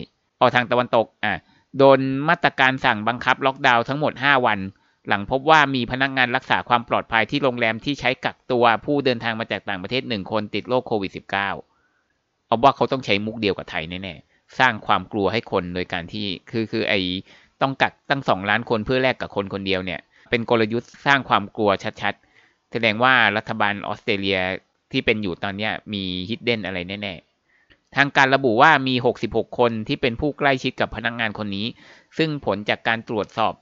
ออกทางตะวันตกอ่ะโดนมาตรการสั่งบังคับล็อกดาวน์ทั้งหมด 5 วัน หลังพบว่ามีพนักงานรักษาความปลอดภัยที่โรงแรมที่ใช้กักตัวผู้เดินทางมาจากต่างประเทศหนึ่งคนติดโรคโควิด -19 เอาว่าเขาต้องใช้มุกเดียวกับไทยแน่ๆสร้างความกลัวให้คนโดยการที่คือคือไอ้ต้องกักตั้งสองล้านคนเพื่อแลกกับคนคนเดียวเนี่ยเป็นกลยุทธ์สร้างความกลัวชัด ๆ แสดงว่ารัฐบาลออสเตรเลียที่เป็นอยู่ตอนนี้มีฮิดเด้นอะไรแน่ ๆ ทางการระบุว่ามี 66 คนที่เป็นผู้ใกล้ชิดกับพนักงงานคนนี้ ซึ่งผลจากการตรวจสอบ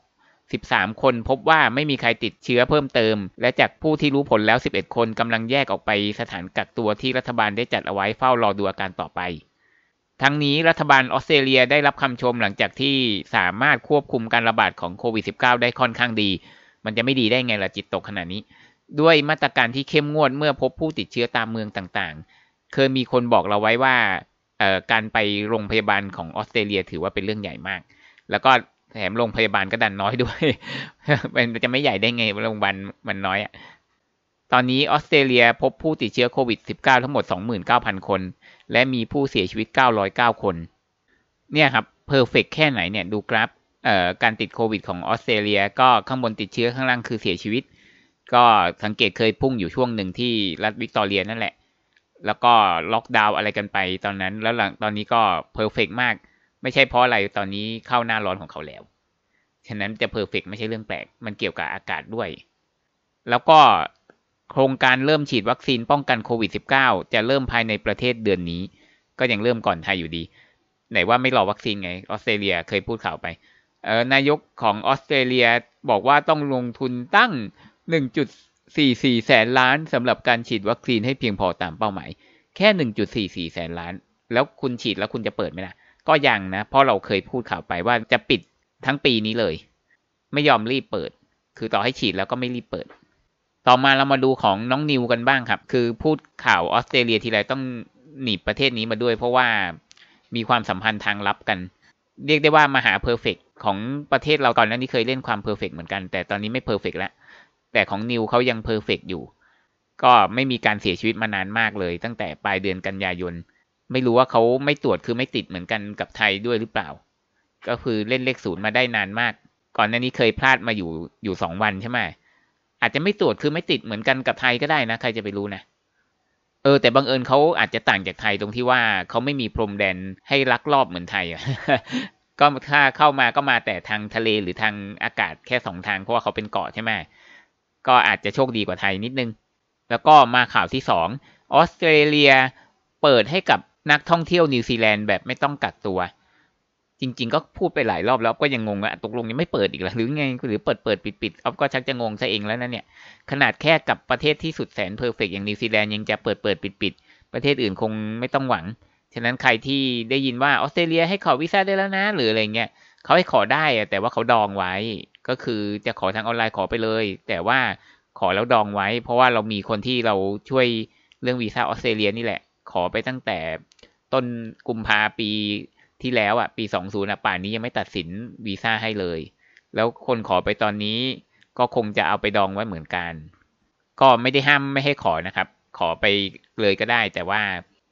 13 คนพบว่าไม่มีใครติดเชื้อเพิ่มเติม และจากผู้ที่รู้ผลแล้ว 11 คนกำลังแยกออกไปสถานกักตัวที่รัฐบาลได้จัดเอาไว้เฝ้ารอดูอาการต่อไปทั้งนี้รัฐบาลออสเตรเลียได้รับคำชมหลังจากที่สามารถควบคุมการระบาดของโควิด -19 ได้ค่อนข้างดี มันจะไม่ดีได้ไงล่ะจิตตกขนาดนี้ด้วยมาตรการที่เข้มงวดเมื่อพบผู้ติดเชื้อตามเมืองต่างๆ เคยมีคนบอกเราไว้ว่าการไปโรงพยาบาลของออสเตรเลียถือว่าเป็นเรื่องใหญ่มาก แล้วก็แถมโรงพยาบาลก็ดันน้อยด้วยมันจะไม่ใหญ่ได้ไงโรงพยาบาลมันน้อยอะตอนนี้ออสเตรเลียพบผู้ติดเชื้อโควิด -19 ทั้งหมด 29,000 คน และมีผู้เสียชีวิต 909 คน เนี่ยครับเพอร์เฟกแค่ไหนเนี่ยดูกราฟการติดโควิดของออสเตรเลีย ก็ข้างบนติดเชื้อข้างล่างคือเสียชีวิตก็สังเกตเคยพุ่งอยู่ช่วงหนึ่งที่รัฐวิกตอเรียนั่นแหละ แล้วก็ล็อกดาวน์อะไรกันไปตอนนั้น แล้วหลังตอนนี้ก็เพอร์เฟกมาก ไม่ใช่เพราะอะไรตอนนี้เข้าหน้าร้อนของเขาแล้ว ฉะนั้นจะเพอร์เฟกไม่ใช่เรื่องแปลก มันเกี่ยวกับอากาศด้วย แล้วก็โครงการเริ่มฉีดวัคซีนป้องกันโควิด -19 จะเริ่มภายในประเทศเดือนนี้ ก็ยังเริ่มก่อนไทยอยู่ดี ไหนว่าไม่รอวัคซีนไง ออสเตรเลียเคยพูดข่าวไปออนายกของออสเตรเลียบอกว่าต้องลงทุนตั้ง1.44 แสนล้านสำหรับการฉีดวัคซีนให้เพียงพอตามเป้าหมาย แค่ 1.44 แสนล้าน แล้วคุณฉีดแล้วคุณจะเปิดไหมล่ะ ก็ยังนะ เพราะเราเคยพูดข่าวไปว่าจะปิดทั้งปีนี้เลย ไม่ยอมรีบเปิด คือต่อให้ฉีดแล้วก็ไม่รีบเปิด ต่อมาเรามาดูของน้องนิว กันบ้างครับ คือพูดข่าวออสเตรเลียทีไรต้องหนีประเทศนี้มาด้วย เพราะว่ามีความสัมพันธ์ทางลับกัน เรียกได้ว่ามหาเพอร์เฟกของประเทศเราก่อนหน้านี้เคยเล่นความเพอร์เฟกเหมือนกัน แต่ตอนนี้ไม่เพอร์เฟกแล้วแต่ของนิวเขายังเพอร์เฟกอยู่ ก็ไม่มีการเสียชีวิตมานานมากเลย ตั้งแต่ปลายเดือนกันยายน ไม่รู้ว่าเขาไม่ตรวจคือไม่ติดเหมือนกันกับไทยด้วยหรือเปล่า ก็คือเล่นเลขศูนย์มาได้นานมาก ก่อนหน้านี้เคยพลาดมาอยู่อยู่สองวันใช่ไหมอาจจะไม่ตรวจคือไม่ติดเหมือนกันกับไทยก็ได้นะใครจะไปรู้นะ เออแต่บังเอิญเขาอาจจะต่างจากไทยตรงที่ว่าเขาไม่มีพรมแดนให้ลักลอบเหมือนไทย ก็ถ้าเข้ามาก็มาแต่ทางทะเลหรือทางอากาศแค่สองทางเพราะว่าเขาเป็นเกาะใช่ไหมก็อาจจะโชคดีกว่าไทยนิดนึง แล้วก็มาข่าวที่2ออสเตรเลียเปิดให้กับนักท่องเที่ยวนิวซีแลนด์แบบไม่ต้องกักตัว จริงๆก็พูดไปหลายรอบแล้วก็ยังงงอะตกลงยังไม่เปิดอีกหรือไง หรือเปิดเปิดปิดปิดออฟก็ชักจะงงซะเองแล้วนะเนี่ย ขนาดแค่กับประเทศที่สุดแสนเพอร์เฟกอย่างนิวซีแลนด์ยังจะเปิดเปิดปิดปิด ประเทศอื่นคงไม่ต้องหวัง ฉะนั้นใครที่ได้ยินว่าออสเตรเลียให้ขอวีซ่าได้แล้วนะหรืออะไรเงี้ยเขาให้ขอได้แต่ว่าเขาดองไว้ก็คือจะขอทางออนไลน์ขอไปเลย แต่ว่าขอแล้วดองไว้ เพราะว่าเรามีคนที่เราช่วยเรื่องวีซ่าออสเตรเลียนี่แหละ ขอไปตั้งแต่ต้นกุมภาปีที่แล้วอ่ะปีสองศูนย์อ่ะป่านนี้ยังไม่ตัดสินวีซ่าให้เลย แล้วคนขอไปตอนนี้ก็คงจะเอาไปดองไว้เหมือนกัน ก็ไม่ได้ห้ามไม่ให้ขอนะครับ ขอไปเลยก็ได้ แต่ว่า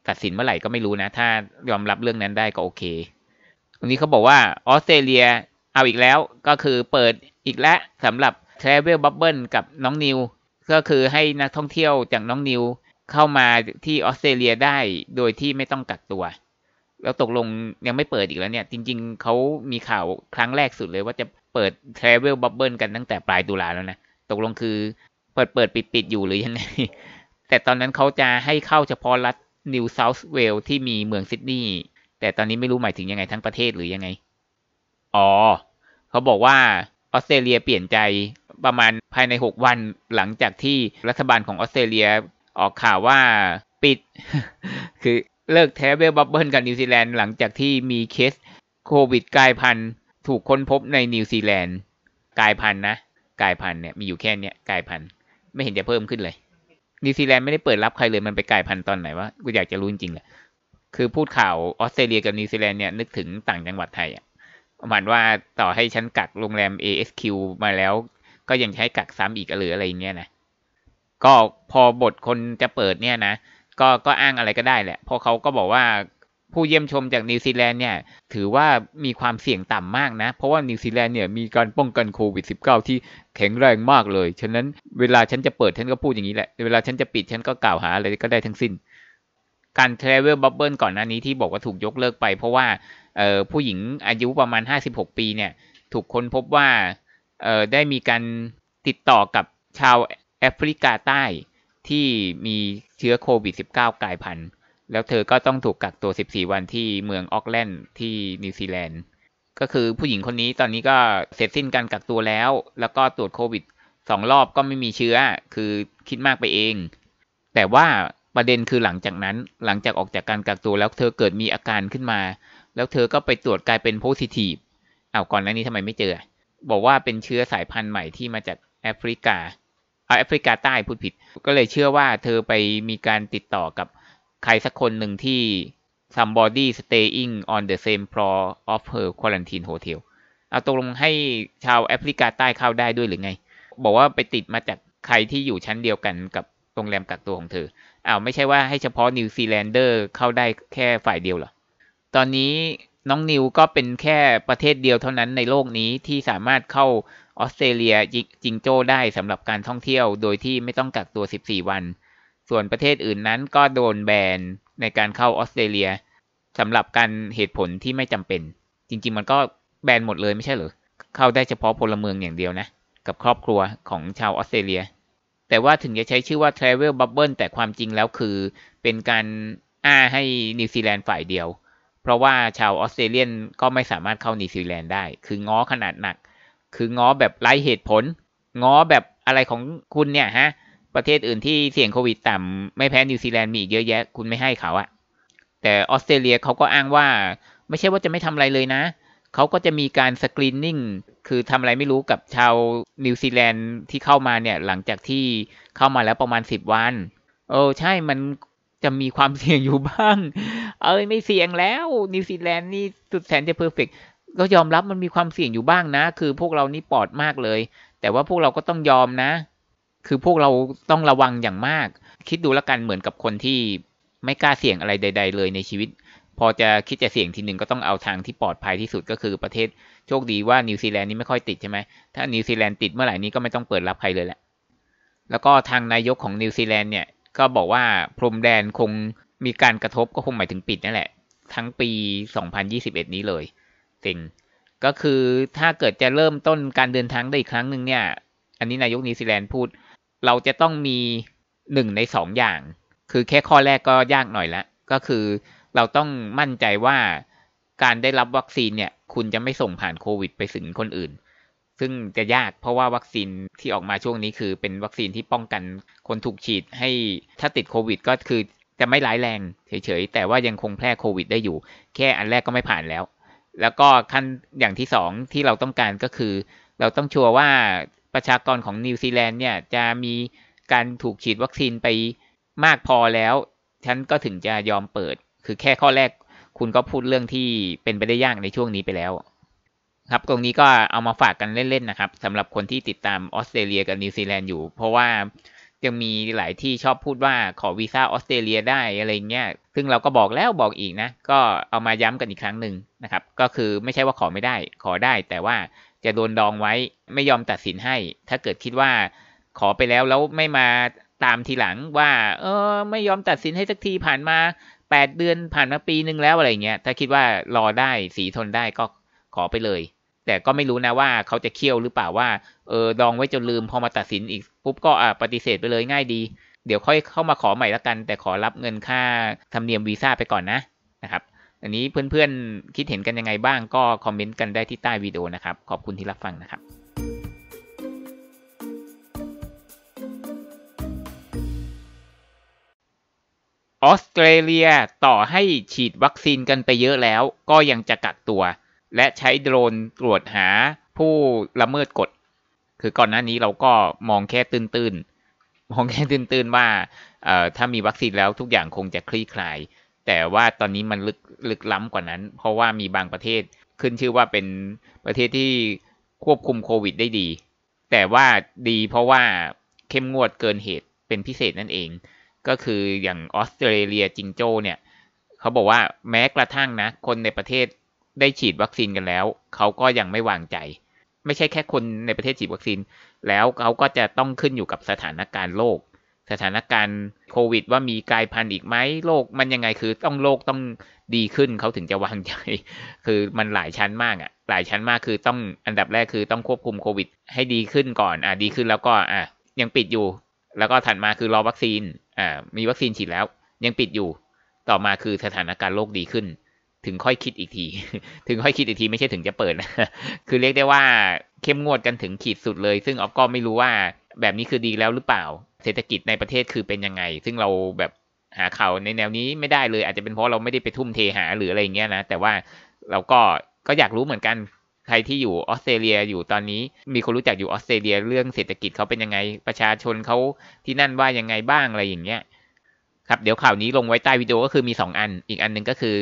ตัดสินเมื่อไหร่ก็ไม่รู้นะ ถ้ายอมรับเรื่องนั้นได้ก็โอเคตรงนี้เขาบอกว่าออสเตรเลียเอาอีกแล้วก็คือเปิดอีกแล้วสำหรับ Travel Bubble กับน้องนิว ก็คือให้นักท่องเที่ยวจากน้องนิวเข้ามาที่ออสเตรเลียได้โดยที่ไม่ต้องกักตัว แล้วตกลงยังไม่เปิดอีกแล้วเนี่ย จริงๆเขามีข่าวครั้งแรกสุดเลยว่าจะเปิด Travel Bubble กันตั้งแต่ปลายตุลาแล้วนะ ตกลงคือเปิดเปิดปิดปิดอยู่หรือยังไง แต่ตอนนั้นเขาจะให้เข้าเฉพาะรัฐนิวเซาท์เวลที่มีเมืองซิดนีย์แต่ตอนนี้ไม่รู้หมายถึงยังไงทั้งประเทศหรือยังไงอ๋อ เขาบอกว่าออสเตรเลียเปลี่ยนใจประมาณภายใน 6 วันหลังจากที่รัฐบาลของออสเตรเลียออกข่าวว่าปิด คือเลิกแทเวลบับเบิลกับนิวซีแลนด์ หลังจากที่มีเคส โควิดกลายพันธุ์ถูกค้นพบในนิวซีแลนด์กลายพันธุ์นะกลายพันธุ์เนี่ยมีอยู่แค่เนี้ยกลายพันธุ์ไม่เห็นจะเพิ่มขึ้นเลยนิวซีแลนด์ไม่ได้เปิดรับใครเลย มันไปกลายพันธุ์ตอนไหนวะกูอยากจะรู้จริงๆแหละคือพูดข่าวออสเตรเลีย กับนิวซีแลนด์เนี่ยนึกถึงต่างจังหวัดไทยอ่ะหมายว่าต่อให้ฉันกักโรงแรม ASQ มาแล้ว ก็ยังใช้กักซ้ำอีกหรืออะไรเงี้ยนะ ก็พอบทคนจะเปิดเนี่ยนะก็ก็อ้างอะไรก็ได้แหละ เพราะเขาก็บอกว่าผู้เยี่ยมชมจากนิวซีแลนด์เนี่ย ถือว่ามีความเสี่ยงต่ำมากนะ เพราะว่านิวซีแลนด์เนี่ยมีการป้องกันโควิด -19 ที่แข็งแรงมากเลย ฉะนั้นเวลาฉันจะเปิด ฉันก็พูดอย่างนี้แหละ เวลาฉันจะปิดฉันก็กล่าวหาอะไรก็ได้ทั้งสิ้น การทรเวลบับเบิลก่อนหน้านี้ที่บอกว่าถูกยกเลิกไป เพราะว่าผู้หญิงอายุประมาณ 56 ปี เนี่ยถูกค้นพบว่าได้มีการติดต่อกับชาวแอฟริกาใต้ที่มีเชื้อโควิด -19 กลายพันธุ์แล้วเธอก็ต้องถูกกักตัว 14 วันที่เมืองออกแลนด์ที่นิวซีแลนด์ ก็คือผู้หญิงคนนี้ตอนนี้ก็เสร็จสิ้นการกักตัวแล้ว แล้วก็ตรวจโควิดสองรอบก็ไม่มีเชื้อคือคิดมากไปเอง แต่ว่าประเด็นคือหลังจากนั้นหลังจากออกจากการกักตัวแล้วเธอเกิดมีอาการขึ้นมาแล้วเธอก็ไปตรวจกลายเป็นโพซิทีฟเอาก่อนหน้านี้ทำไม ไม่ เจอ บอกว่า เป็น เชื้อ สายพันธุ์ ใหม่ ที่ มา จากแอฟริกา เอาแอฟริกา ใต้ พูด ผิด ก็เลย เชื่อว่า เธอ ไป มีการ ติดต่อ กับ ใคร สัก คนหนึ่งที่ somebody staying on the same floor of her quarantine hotel เอาตกลง ให้ ชาวแอฟริกา ใต้ เข้า ได้ ด้วย หรือ ไง บอกว่า ไป ติด มา จาก ใคร ที่ อยู่ ชั้น เดียว กัน กับ โรงแรมกักตัว ของ เธออ้าวไม่ ใช่ ว่า ให้เฉพาะนิวซีแลนเดอร์ เข้าได้แค่ฝ่ายเดียวเหรอตอนนี้น้องนิวก็เป็นแค่ประเทศเดียวเท่านั้นในโลกนี้ที่สามารถเข้าออสเตรเลียจิงโจ้ได้สำหรับการท่องเที่ยวโดยที่ไม่ต้องกักตัว 14 วัน ส่วนประเทศอื่นนั้น ก็โดนแบนในการเข้าออสเตรเลียสำหรับการเหตุผลที่ไม่จำเป็น จริง ๆ มันก็แบนหมดเลยไม่ใช่เหรอเข้าได้เฉพาะพลเมืองอย่างเดียวนะกับครอบครัวของชาวออสเตรเลีย แต่ว่าถึงจะใช้ชื่อว่า Travel Bubble แต่ความจริงแล้วคือเป็นการอ้าให้นิวซีแลนด์ฝ่ายเดียวเพราะว่าชาวออสเตรเลียนก็ไม่สามารถเข้านิวซีแลนด์ได้ คือง้อขนาดหนัก คือง้อแบบไร้เหตุผลง้อแบบอะไรของคุณเนี่ยฮะ ประเทศอื่นที่เสี่ยงโควิดต่ำ ไม่แพ้นิวซีแลนด์มีอีกเยอะแยะ คุณไม่ให้เขาอะแต่ออสเตรเลียเขาก็อ้างว่า ไม่ใช่ว่าจะไม่ทำอะไรเลยนะ เขาก็จะมีการสกรีนนิ่ง คือทำอะไรไม่รู้กับชาวนิวซีแลนด์ที่เข้ามาเนี่ย หลังจากที่เข้ามาแล้วประมาณ10วัน เออใช่ มันจะมีความเสี่ยงอยู่บ้าง เอ้ยไม่เสี่ยงแล้วนิวซีแลนด์นี่สุดแสนจะเพอร์เฟกก็ยอมรับมันมีความเสี่ยงอยู่บ้างนะ คือพวกเรานี่ปลอดมากเลย แต่ว่าพวกเราก็ต้องยอมนะ คือพวกเราต้องระวังอย่างมาก คิดดูแล้วกันเหมือนกับคนที่ไม่กล้าเสี่ยงอะไรใดๆเลยในชีวิต พอจะคิดจะเสี่ยงทีหนึ่งก็ต้องเอาทางที่ปลอดภัยที่สุดก็คือประเทศโชคดีว่านิวซีแลนด์นี่ไม่ค่อยติดใช่ไหมถ้า นิวซีแลนด์ติดเมื่อไหร่นี้ก็ไม่ต้องเปิดรับใครเลยแหละแล้วก็ทางนายกของนิวซีแลนด์เนี่ยก็บอกว่าพรมแดนคงมีการกระทบก็คงหมายถึงปิดนั่นแหละทั้งปี 2021 นี้เลยจริงก็คือถ้าเกิดจะเริ่มต้นการเดินทางได้อีกครั้งหนึ่งเนี่ย อันนี้นายกนิวซีแลนด์พูด เราจะต้องมีหนึ่งในสองอย่าง คือแค่ข้อแรกก็ยากหน่อยละก็คือเราต้องมั่นใจว่าการได้รับวัคซีนเนี่ย คุณจะไม่ส่งผ่านโควิดไปถึงคนอื่นซึ่งจะยากเพราะว่าวัคซีนที่ออกมาช่วงนี้คือเป็นวัคซีนที่ป้องกันคนถูกฉีดให้ถ้าติดโควิด ก็คือจะไม่ร้ายแรงเฉยๆแต่ว่ายังคงแพร่โควิดได้อยู่ แค่อันแรกก็ไม่ผ่านแล้ว แล้วก็ขั้นอย่างที่สองที่เราต้องการก็คือ เราต้องชัวร์ว่าประชากรของนิวซีแลนด์เนี่ยจะมีการถูกฉีดวัคซีนไปมากพอแล้วฉันก็ถึงจะยอมเปิดคือแค่ข้อแรก คุณก็พูดเรื่องที่เป็นไปได้ยากในช่วงนี้ไปแล้วครับ ตรงนี้ก็เอามาฝากกันเล่นๆนะครับสำหรับคนที่ติดตามออสเตรเลียกับนิวซีแลนด์อยู่ เพราะว่ายังมีหลายที่ชอบพูดว่า ขอวีซ่าออสเตรเลียได้อะไรเงี้ย ซึ่งเราก็บอกแล้วบอกอีกนะ ก็เอามาย้ำกันอีกครั้งหนึ่งนะครับ ก็คือไม่ใช่ว่าขอไม่ได้ ขอได้แต่ว่าจะโดนดองไว้ไม่ยอมตัดสินให้ ถ้าเกิดคิดว่า ขอไปแล้วแล้วไม่มาตามทีหลังว่า เออ ไม่ยอมตัดสินให้สักทีผ่านมาแปดเดือนผ่านมาปีหนึ่งแล้วอะไรเงี้ยถ้าคิดว่ารอได้สีทนได้ก็ขอไปเลยแต่ก็ไม่รู้นะว่าเขาจะเคี่ยวหรือเปล่าว่า เออ ดองไว้จนลืมพอมาตัดสินอีกปุ๊บก็อ่าปฏิเสธไปเลยง่ายดี เดี๋ยวค่อยเข้ามาขอใหม่ละกัน แต่ขอรับเงินค่าธรรมเนียมวีซ่าไปก่อนนะนะครับ อันนี้เพื่อนๆ คิดเห็นกันยังไงบ้างก็คอมเมนต์กันได้ที่ใต้วิดีโอนะครับ ขอบคุณที่รับฟังนะครับออสเตรเลียต่อให้ฉีดวัคซีนกันไปเยอะแล้ว ก็ยังจะกักตัวและใช้โดรนตรวจหาผู้ละเมิดกฎ คือก่อนหน้านี้เราก็มองแค่ตื้นๆมองแค่ตื้นๆว่า ถ้ามีวัคซีนแล้วทุกอย่างคงจะคลี่ คลาย แต่ว่าตอนนี้มัน ลึกลึกล้ำกว่านั้น เพราะว่ามีบางประเทศขึ้นชื่อว่าเป็นประเทศที่ควบคุมโควิดได้ดี แต่ว่าดีเพราะว่าเข้มงวดเกินเหตุเป็นพิเศษนั่นเอง ก็คืออย่างออสเตรเลียจิงโจ้เนี่ย เขาบอกว่าแม้กระทั่งนะ คนในประเทศได้ฉีดวัคซีนกันแล้ว เขาก็ยังไม่วางใจ ไม่ใช่แค่คนในประเทศฉีดวัคซีน แล้วเขาก็จะต้องขึ้นอยู่กับสถานการณ์โลก สถานการณ์โควิดว่ามีกลายพันธุ์อีกไหมโลก มันยังไงคือต้องโลกต้องดีขึ้นเขาถึงจะวางใจ คือมันหลายชั้นมากอะ่ะหลายชั้นมากคือต้องอันดับแรกคือต้องควบคุมโควิดให้ดีขึ้นก่อน อ่ะดีขึ้นแล้วก็อ่ะยังปิดอยู่ แล้วก็ถัดมาคือรอวัคซีนอ่ามีวัคซีนฉีดแล้ว ยังปิดอยู่ต่อมาคือสถานการณ์โลกดีขึ้นถึงค่อยคิดอีกที ถึงค่อยคิดอีกทีไม่ใช่ถึงจะเปิดนะคือเรียกได้ว่าเข้มงวดกันถึงขีดสุดเลย ซึ่งออฟก็ไม่รู้ว่าแบบนี้คือดีแล้วหรือเปล่า เศรษฐกิจในประเทศคือเป็นยังไง ซึ่งเราแบบหาข่าวในแนวนี้ไม่ได้เลย อาจจะเป็นเพราะเราไม่ได้ไปทุ่มเทหาหรืออะไรเงี้ยนะ แต่ว่าเราก็ก็อยากรู้เหมือนกัน ใครที่อยู่ออสเตรเลียอยู่ตอนนี้ มีคนรู้จักอยู่ออสเตรเลียเรื่อง เศรษฐกิจเขาเป็นยังไง ประชาชนเขาที่นั่นว่ายังไงบ้างอะไรอย่างเงี้ยครับเดี๋ยวข่าวนี้ลงไว้ใต้วิดีโอก็คือมี2อัน อีกอันหนึ่งก็คือ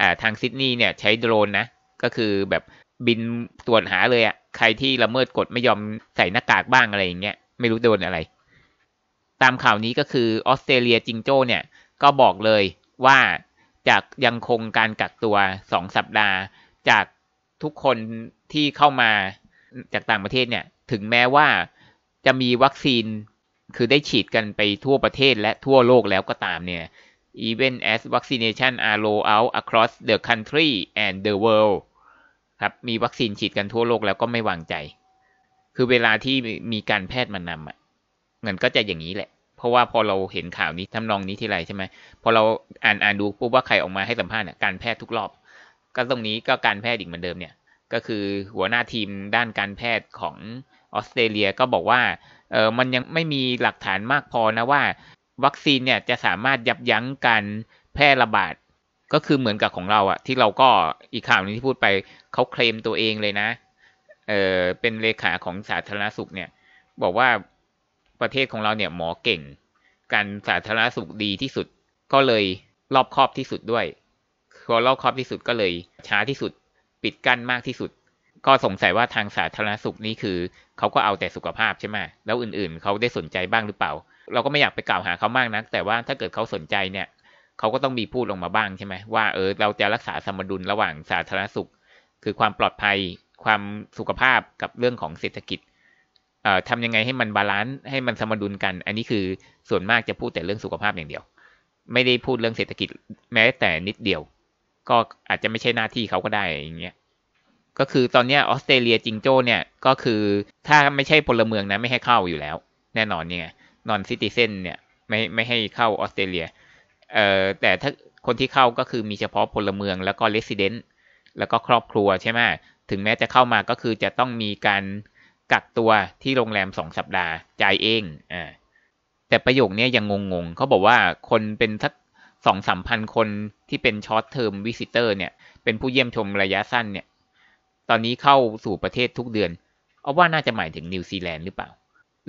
อ่าทางซิดนีย์เนี่ยใช้โดรนนะก็คือแบบบินตรวจหาเลยอะใครที่ละเมิดกฎไม่ยอมใส่หน้ากากบ้างอะไรอย่างเงี้ยไม่รู้โดนอะไร ตามข่าวนี้ก็คือออสเตรเลียจิงโจ้เนี่ย ก็บอกเลยว่าจากยังคงการกักตัว2สัปดาห์ จากทุกคนที่เข้ามาจากต่างประเทศเนี่ย ถึงแม้ว่าจะมีวัคซีนคือได้ฉีดกันไปทั่วประเทศและทั่วโลกแล้วก็ตามเนี่ย even as vaccination are rolled out across the country and the world ครับมีวัคซีนฉีดกันทั่วโลกแล้วก็ไม่วางใจ คือเวลาที่มีการแพทย์มานำอ่ะเงินก็จะอย่างนี้แหละ เพราะว่าพอเราเห็นข่าวนี้ทำนองนี้ทีไรใช่ไหมพอเราอ่านอ่านดูปุ๊บว่าใครออกมาให้สัมภาษณ์่การแพทย์ทุกรอบ ก็ตรงนี้ก็การแพทย์อีกเหมือนเดิมเนี่ย ก็คือหัวหน้าทีมด้านการแพทย์ของออสเตรเลียก็บอกว่าเออมันยังไม่มีหลักฐานมากพอนะว่า วัคซีนเนี่ยจะสามารถยับยั้งการแพร่ระบาดก็คือเหมือนกับของเราอะที่เราก็อีกข่าวนึงที่พูดไปเขาเคลมตัวเองเลยนะเออเป็นเลขาของสาธารณสุขเนี่ย บอกว่าประเทศของเราเนี่ยหมอเก่ง การสาธารณสุขดีที่สุดก็เลยรอบครอบที่สุดด้วยพอรอบครอบที่สุดก็เลย ช้าที่สุดปิดกั้นมากที่สุด็สงสัยว่าทางสาธารณสุขนี่คือเขาก็เอาแต่สุขภาพใช่ไหมแล้วอื่นๆเขาได้สนใจบ้างหรือเปล่า เราก็ไม่อยากไปกล่าวหาเขามากนักแต่ว่าถ้าเกิดเขาสนใจเนี่ยเขาก็ต้องมีพูดลงมาบ้างใช่ไหมว่าเออเราจะรักษาสมดุลระหว่างสาธารณสุข คือความปลอดภัยความสุขภาพกับเรื่องของเศรษฐกิจเอ่อทำยังไงให้มันบาลานซ์ให้มันสมดุลกัน อันนี้คือส่วนมากจะพูดแต่เรื่องสุขภาพอย่างเดียว ไม่ได้พูดเรื่องเศรษฐกิจแม้แต่นิดเดียว ก็อาจจะไม่ใช่หน้าที่เขาก็ได้อย่างเงี้ยก็คือตอนนี้ออสเตรเลียจิงโจ้เนี่ยก็คือถ้าไม่ใช่พลเมืองนะไม่ให้เข้าอยู่แล้วแน่นอนเนี่ยนอนซิติเซนเนี่ยไม่ไม่ให้เข้าออสเตรเลียเอ่อแต่ถ้าคนที่เข้าก็คือมีเฉพาะ พลเมืองแล้วก็เลสซิเดนต์แล้วก็ครอบครัวใช่ไหมถึงแม้จะเข้ามาก็คือจะต้องมีการกักตัวที่โรงแรมสองสัปดาห์จ่ายเองอ่าแต่ประโยคนี้ยังงงๆเขาบอกว่าคนเป็นทักสองสามพันคนที่เป็นช็อตเทอมวิสิเตอร์เนี่ย เป็นผู้เยี่ยมชมระยะสั้นเนี่ยตอนนี้เข้าสู่ประเทศทุกเดือนเอาว่าน่าจะหมายถึงนิวซีแลนด์หรือเปล่า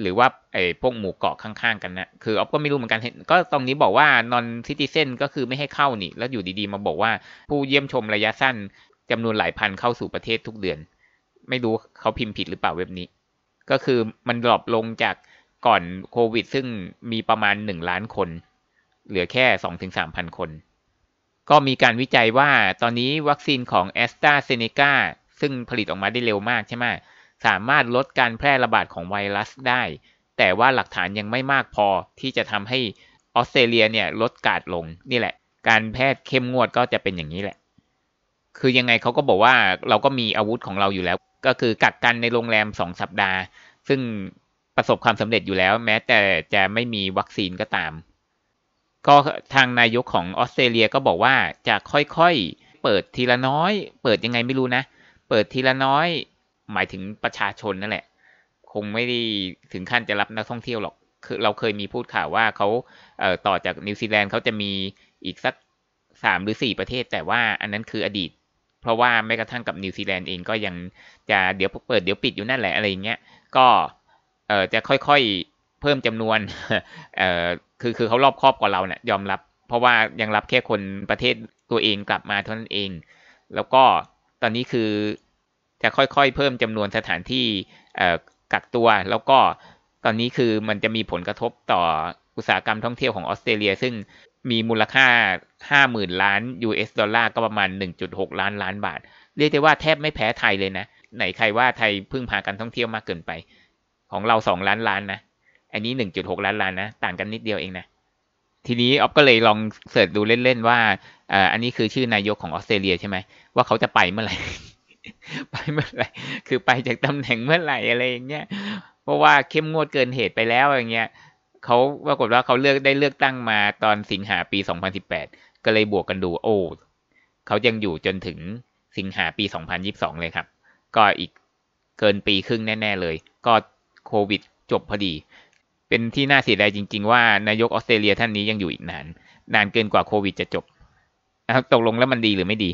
หรือว่าไอ้พวกหมู่เกาะข้างๆกันนะคืออ๊อฟก็ไม่รู้เหมือนกันเห็นก็ตรงนี้บอกว่านอนซิติเซนก็คือไม่ให้เข้านี่ แล้วอยู่ดีๆมาบอกว่า ผู้เยี่ยมชมระยะสั้นจำนวนหลายพันเข้าสู่ประเทศทุกเดือน ไม่รู้เขาพิมพ์ผิดหรือเปล่าเว็บนี้ ก็คือมันดรอปลงจากก่อนโควิดซึ่งมีประมาณหนึ่งล้านคน เหลือแค่สองถึงสามพันคน ก็มีการวิจัยว่าตอนนี้วัคซีนของแอสตราเซเนกาซึ่งผลิตออกมาได้เร็วมากใช่ไหม สามารถลดการแพร่ระบาดของไวรัสได้ แต่ว่าหลักฐานยังไม่มากพอที่จะทำให้ออสเตรเลียเนี่ยลดการลง นี่แหละ การแพทย์เข้มงวดก็จะเป็นอย่างนี้แหละ คือยังไงเขาก็บอกว่าเราก็มีอาวุธของเราอยู่แล้ว ก็คือกักกันในโรงแรมสองสัปดาห์ ซึ่งประสบความสำเร็จอยู่แล้ว แม้แต่จะไม่มีวัคซีนก็ตาม ก็ทางนายกของออสเตรเลียก็บอกว่าจะค่อยๆเปิดทีละน้อย เปิดยังไงไม่รู้นะเปิดทีละน้อยหมายถึงประชาชนนั่นแหละ คงไม่ได้ถึงขั้นจะรับนักท่องเที่ยวหรอกคือเราเคยมีพูดข่าวว่าเขาต่อจากนิวซีแลนด์เขาจะมีอีกสักสามหรือสี่ประเทศ แต่ว่าอันนั้นคืออดีต เพราะว่าแม้กระทั่งกับนิวซีแลนด์เองก็ยังจะเดี๋ยวเปิดเดี๋ยวปิดอยู่นั่นแหละอะไรอย่างเงี้ยก็จะค่อยๆเพิ่มจำนวนคือคือเขารอบครอบกว่าเราเนะี่ยยอมรับเพราะว่ายังรับแค่คนประเทศตัวเองกลับมาเท่านั้นเอง แล้วก็ตอนนี้คือจะค่อยๆ เพิ่มจำนวนสถานที่กักตัว แล้วก็ตอนนี้คือมันจะมีผลกระทบต่ออุตสาหกรรมท่องเที่ยวของออสเตรเลียซึ่งมีมูลค่า 50,000 ล้าน US ดอลลาร์ก็ประมาณ 1.6 ล้านล้านบาท เรียกได้ว่าแทบไม่แพ้ไทยเลยนะ ไหนใครว่าไทยพึ่งพาการท่องเที่ยวมากเกินไป ของเรา 2 ล้านล้านนะ อันนี้ 1.6 ล้านล้านนะ ต่างกันนิดเดียวเองนะทีนี้ออฟก็เลยลองเสิร์ชดูเล่นๆ ว่าอันนี้คือชื่อนายกของออสเตรเลียใช่ไหม ว่าเขาจะไปเมื่อไหร่ ไปเมื่อไหร่ คือไปจากตำแหน่งเมื่อไหร่อะไรอย่างเงี้ย เพราะว่าเข้มงวดเกินเหตุไปแล้วอย่างเงี้ย เขา ปรากฏว่าเขาเลือกได้เลือกตั้งมาตอนสิงหาปี2018ก็เลยบวกกันดู โอ้ เขายังอยู่จนถึงสิงหาปี2022เลยครับ ก็อีกเกินปีครึ่งแน่ ๆเลย ก็โควิดจบพอดี เป็นที่น่าเสียดายจริงๆว่านายกออสเตรเลียท่านนี้ยังอยู่อีกนาน นานเกินกว่าโควิดจะจบะครับตกลงแล้วมันดีหรือไม่ดี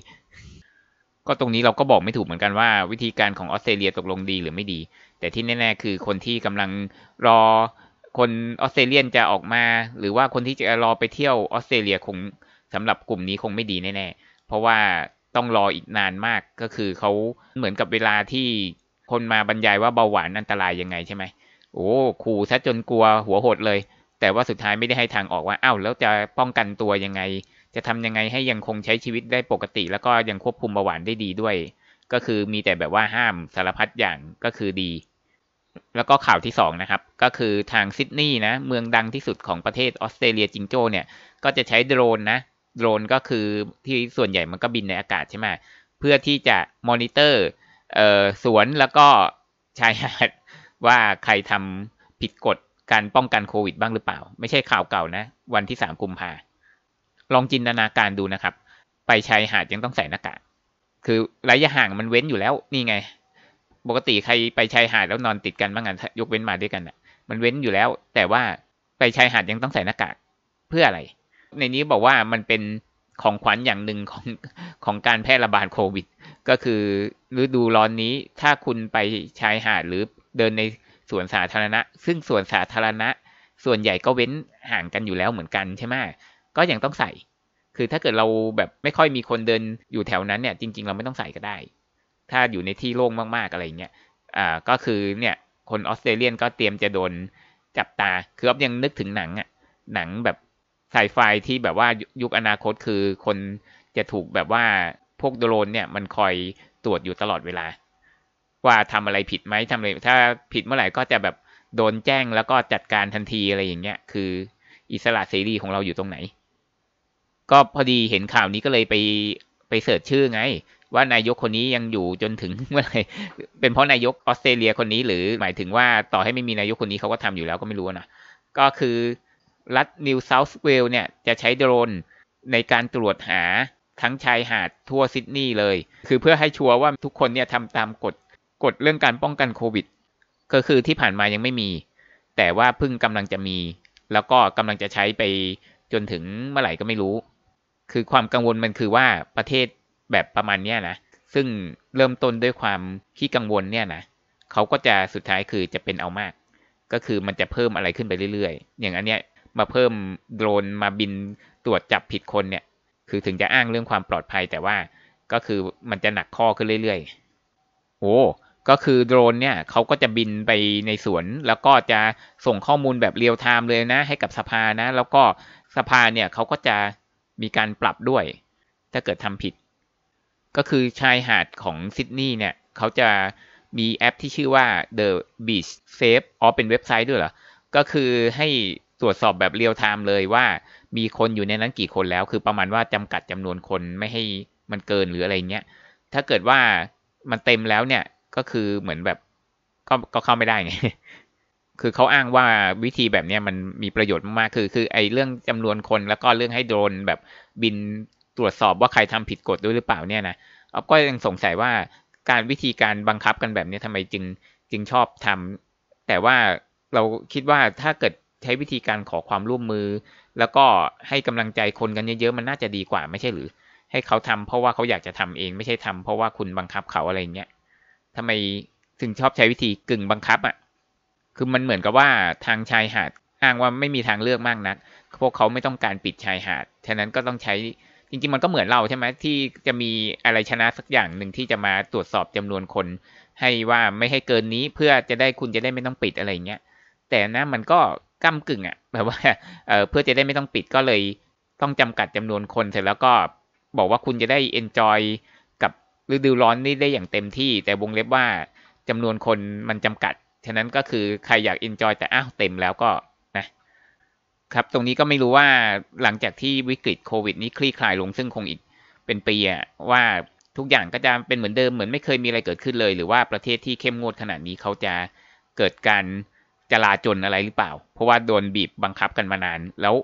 ก็ตรงนี้เราก็บอกไม่ถูกเหมือนกันว่า วิธีการของออสเตรเลียตกลงดีหรือไม่ดี แต่ที่แน่ๆคือ คนที่กำลังรอ คนออสเตรเลียนจะออกมา หรือว่าคนที่จะรอไปเที่ยวออสเตรเลียคงสำหรับกลุ่มนี้คงไม่ดีแน่ๆ เพราะว่าต้องรออีกนานมากก็คือเขาเหมือนกับเวลาที่คนมาบรรยายว่าเบาหวานอันตรายยังไงใช่ไหม โอ้ขู่ซะจนกลัว หัวหดเลย แต่ว่าสุดท้ายไม่ได้ให้ทางออกว่าอ้าวแล้วจะป้องกันตัวยังไงจะทำยังไงให้ยังคงใช้ชีวิตได้ปกติ แล้วก็ยังควบคุมเบาหวานได้ดีด้วย ก็คือมีแต่แบบว่าห้ามสารพัดอย่างก็คือดี แล้วก็ข่าวที่สองนะครับ ก็คือทางซิดนีย์นะ เมืองดังที่สุดของประเทศออสเตรเลียจิงโจ้เนี่ย ก็จะใช้โดรนนะโดรนก็คือที่ส่วนใหญ่มันก็บินในอากาศใช่ไหมเพื่อที่จะมอนิเตอร์สวนแล้วก็ชายหาดว่าใครทำผิดกฎการป้องกันโควิด บ้างหรือเปล่า ไม่ใช่ข่าวเก่านะ วันที่สามกุมภาลองจินตนาการดูนะครับ ไปชายหาดยังต้องใส่หน้ากาก คือระยะห่างมันเว้นอยู่แล้ว นี่ไง ปกติใครไปชายหาดแล้วนอนติดกันบ้างกันยกเว้นมาด้วยกันอ่ะ มันเว้นอยู่แล้ว แต่ว่าไปชายหาดยังต้องใส่หน้ากาก เพื่ออะไร ในนี้บอกว่ามันเป็นของขวัญอย่างหนึ่งของของการแพร่ระบาดโควิด ก็คือฤดูร้อนนี้ถ้าคุณไปชายหาดหรือเดินในสวนสาธารณะ ซึ่งสวนสาธารณะ ส่วนใหญ่ก็เว้นห่างกันอยู่แล้วเหมือนกันใช่ไหมก็ยังต้องใส่ คือถ้าเกิดเราแบบไม่ค่อยมีคนเดินอยู่แถวนั้นเนี่ย จริง ๆเราไม่ต้องใส่ก็ได้ ถ้าอยู่ในที่โล่งมากๆอะไรเงี้ย อ่า ก็คือเนี่ย คนออสเตรเลียนก็เตรียมจะโดนจับตา คืออ๊อฟยังนึกถึงหนังอะหนังแบบไซไฟที่แบบว่ายุคอนาคต คือคนจะถูกแบบว่าพวกโดรนเนี่ยมันคอยตรวจอยู่ตลอดเวลา ว่าทำอะไรผิดไหมทำอะไร ถ้าผิดเมื่อไหร่ก็จะแบบโดนแจ้งแล้วก็จัดการทันทีอะไรอย่างเงี้ย คือ อิสระเสรีของเราอยู่ตรงไหนก็พอดีเห็นข่าวนี้ก็เลยไปไปเสิร์ชชื่อไงว่านายกคนนี้ยังอยู่จนถึงเมื่อไหร่เป็นเพราะนายกออสเตรเลียคนนี้หรือหมายถึงว่าต่อให้ไม่มีนายกคนนี้เขาก็ทำอยู่แล้วก็ไม่รู้นะก็คือรัฐนิวเซาท์เวลเนี่ยจะใช้โดรนในการตรวจหาทั้งชายหาดทั่วซิดนีย์เลย คือเพื่อให้ชัวร์ว่าทุกคนเนี่ยทำตามกฎกฎเรื่องการป้องกันโควิด ก็คือที่ผ่านมายังไม่มี แต่ว่าเพิ่งกำลังจะมี แล้วก็กำลังจะใช้ไปจนถึงเมื่อไหร่ก็ไม่รู้คือความกังวลมันคือว่าประเทศแบบประมาณเนี้ยนะซึ่งเริ่มต้นด้วยความขี้กังวลเนี่ยนะเขาก็จะสุดท้ายคือจะเป็นเอามาก ก็คือมันจะเพิ่มอะไรขึ้นไปเรื่อยๆ อย่างอันเนี้ยมาเพิ่มโดรนมาบินตรวจจับผิดคนเนี่ย คือถึงจะอ้างเรื่องความปลอดภัย แต่ว่า ก็คือมันจะหนักข้อขึ้นเรื่อย ๆ โอ้ก็คือโดรนเนี่ยเขาก็จะบินไปในสวน แล้วก็จะส่งข้อมูลแบบเรียลไทม์เลยนะ ให้กับสภานะ แล้วก็สภาเนี่ยเขาก็จะมีการปรับด้วย ถ้าเกิดทำผิด ก็คือชายหาดของซิดนีย์เนี่ย เขาจะมีแอปที่ชื่อว่า The Beach Safe อ๋อเป็นเว็บไซต์ด้วยเหรอ ก็คือให้ตรวจสอบแบบเรียลไทม์เลยว่ามีคนอยู่ในนั้นกี่คนแล้ว คือประมาณว่าจำกัดจำนวนคนไม่ให้มันเกินหรืออะไรเงี้ย ถ้าเกิดว่ามันเต็มแล้วเนี่ย ก็คือเหมือนแบบก็ก็เข้าไม่ได้ไงคือเขาอ้างว่าวิธีแบบนี้มันมีประโยชน์มากคือ คือไอ้เรื่องจำนวนคน แล้วก็เรื่องให้โดรนแบบบินตรวจสอบว่าใครทำผิดกฎด้วยหรือเปล่าเนี่ยนะอ๊อฟก็ยังสงสัยว่าการวิธีการบังคับกันแบบนี้ทำไมจึงจึงชอบทำ แต่ว่าเราคิดว่าถ้าเกิดใช้วิธีการขอความร่วมมือ แล้วก็ให้กำลังใจคนกันเยอะๆมันน่าจะดีกว่า ไม่ใช่หรือ ให้เขาทำ เพราะว่าเขาอยากจะทำเองไม่ใช่ทำ เพราะว่าคุณบังคับเขาอะไรเงี้ยทำไมถึงชอบใช้วิธีกึ่งบังคับอะ่ะคือมันเหมือนกับว่าทางชายหาดอ้างว่าไม่มีทางเลือกมากนัก พวกเขาไม่ต้องการปิดชายหาดฉะนั้นก็ต้องใช้จริงๆ มันก็เหมือนเราใช่ไหมที่จะมีอะไรชนะสักอย่างหนึ่งที่จะมาตรวจสอบจำนวนคน ให้ว่าไม่ให้เกินนี้เพื่อจะได้คุณจะได้ไม่ต้องปิดอะไรเงี้ยแต่นะมันก็ก้ากึ่งอะ่ะ แบบว่าเเพื่อจะได้ไม่ต้องปิดก็เลย ต้องจำกัดจำนวนคน เสร็จแล้วก็บอกว่าคุณจะได้เอนจอยกับฤดูร้อนนี่ได้อย่างเต็มที่แต่วงเล็บว่าจำนวนคนมันจำกัดฉะนั้นก็คือใครอยากเอนจอยแต่อ้าวเต็มแล้วก็นะครับตรงนี้ก็ไม่รู้ว่าหลังจากที่วิกฤตโควิดนี้คลี่คลายลง ซึ่งคงอีกเป็นปีอะว่าทุกอย่างก็จะเป็นเหมือนเดิมเหมือนไม่เคยมีอะไรเกิดขึ้นเลย หรือว่าประเทศที่เข้มงวดขนาดนี้เขาจะเกิดการจะลาจนอะไรหรือเปล่า เพราะว่าโดนบีบบังคับกันมานานแล้ว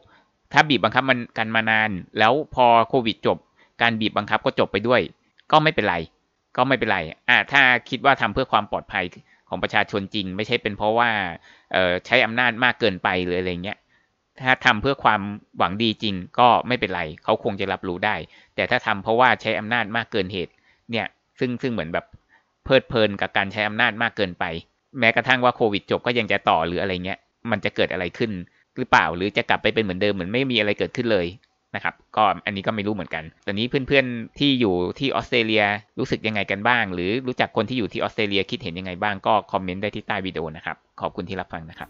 ถ้าบีบบังคับมันกันมานาน แล้วพอโควิดจบ การบีบบังคับก็จบไปด้วย ก็ไม่เป็นไร ก็ไม่เป็นไร อ่าถ้าคิดว่าทำเพื่อความปลอดภัยของประชาชนจริงไม่ใช่เป็นเพราะว่าใช้อำนาจมากเกินไปหรืออะไรเงี้ยถ้าทำเพื่อความหวังดีจริงก็ไม่เป็นไรเขาคงจะรับรู้ได้ แต่ถ้าทำเพราะว่าใช้อำนาจมากเกินเหตุเนี่ยซึ่งซึ่งเหมือนแบบเพลิดเพลินกับการใช้อำนาจมากเกินไป แม้กระทั่งว่าโควิดจบก็ยังจะต่อหรืออะไรเงี้ยมันจะเกิดอะไรขึ้นหรือเปล่าหรือจะกลับไปเป็นเหมือนเดิมเหมือนไม่มีอะไรเกิดขึ้นเลยนะครับ ก็อันนี้ก็ไม่รู้เหมือนกันตอนนี้เพื่อนๆที่อยู่ที่ออสเตรเลียรู้สึกยังไงกันบ้าง หรือรู้จักคนที่อยู่ที่ออสเตรเลีย คิดเห็นยังไงบ้าง ก็คอมเมนต์ได้ที่ใต้วิดีโอนะครับ ขอบคุณที่รับฟังนะครับ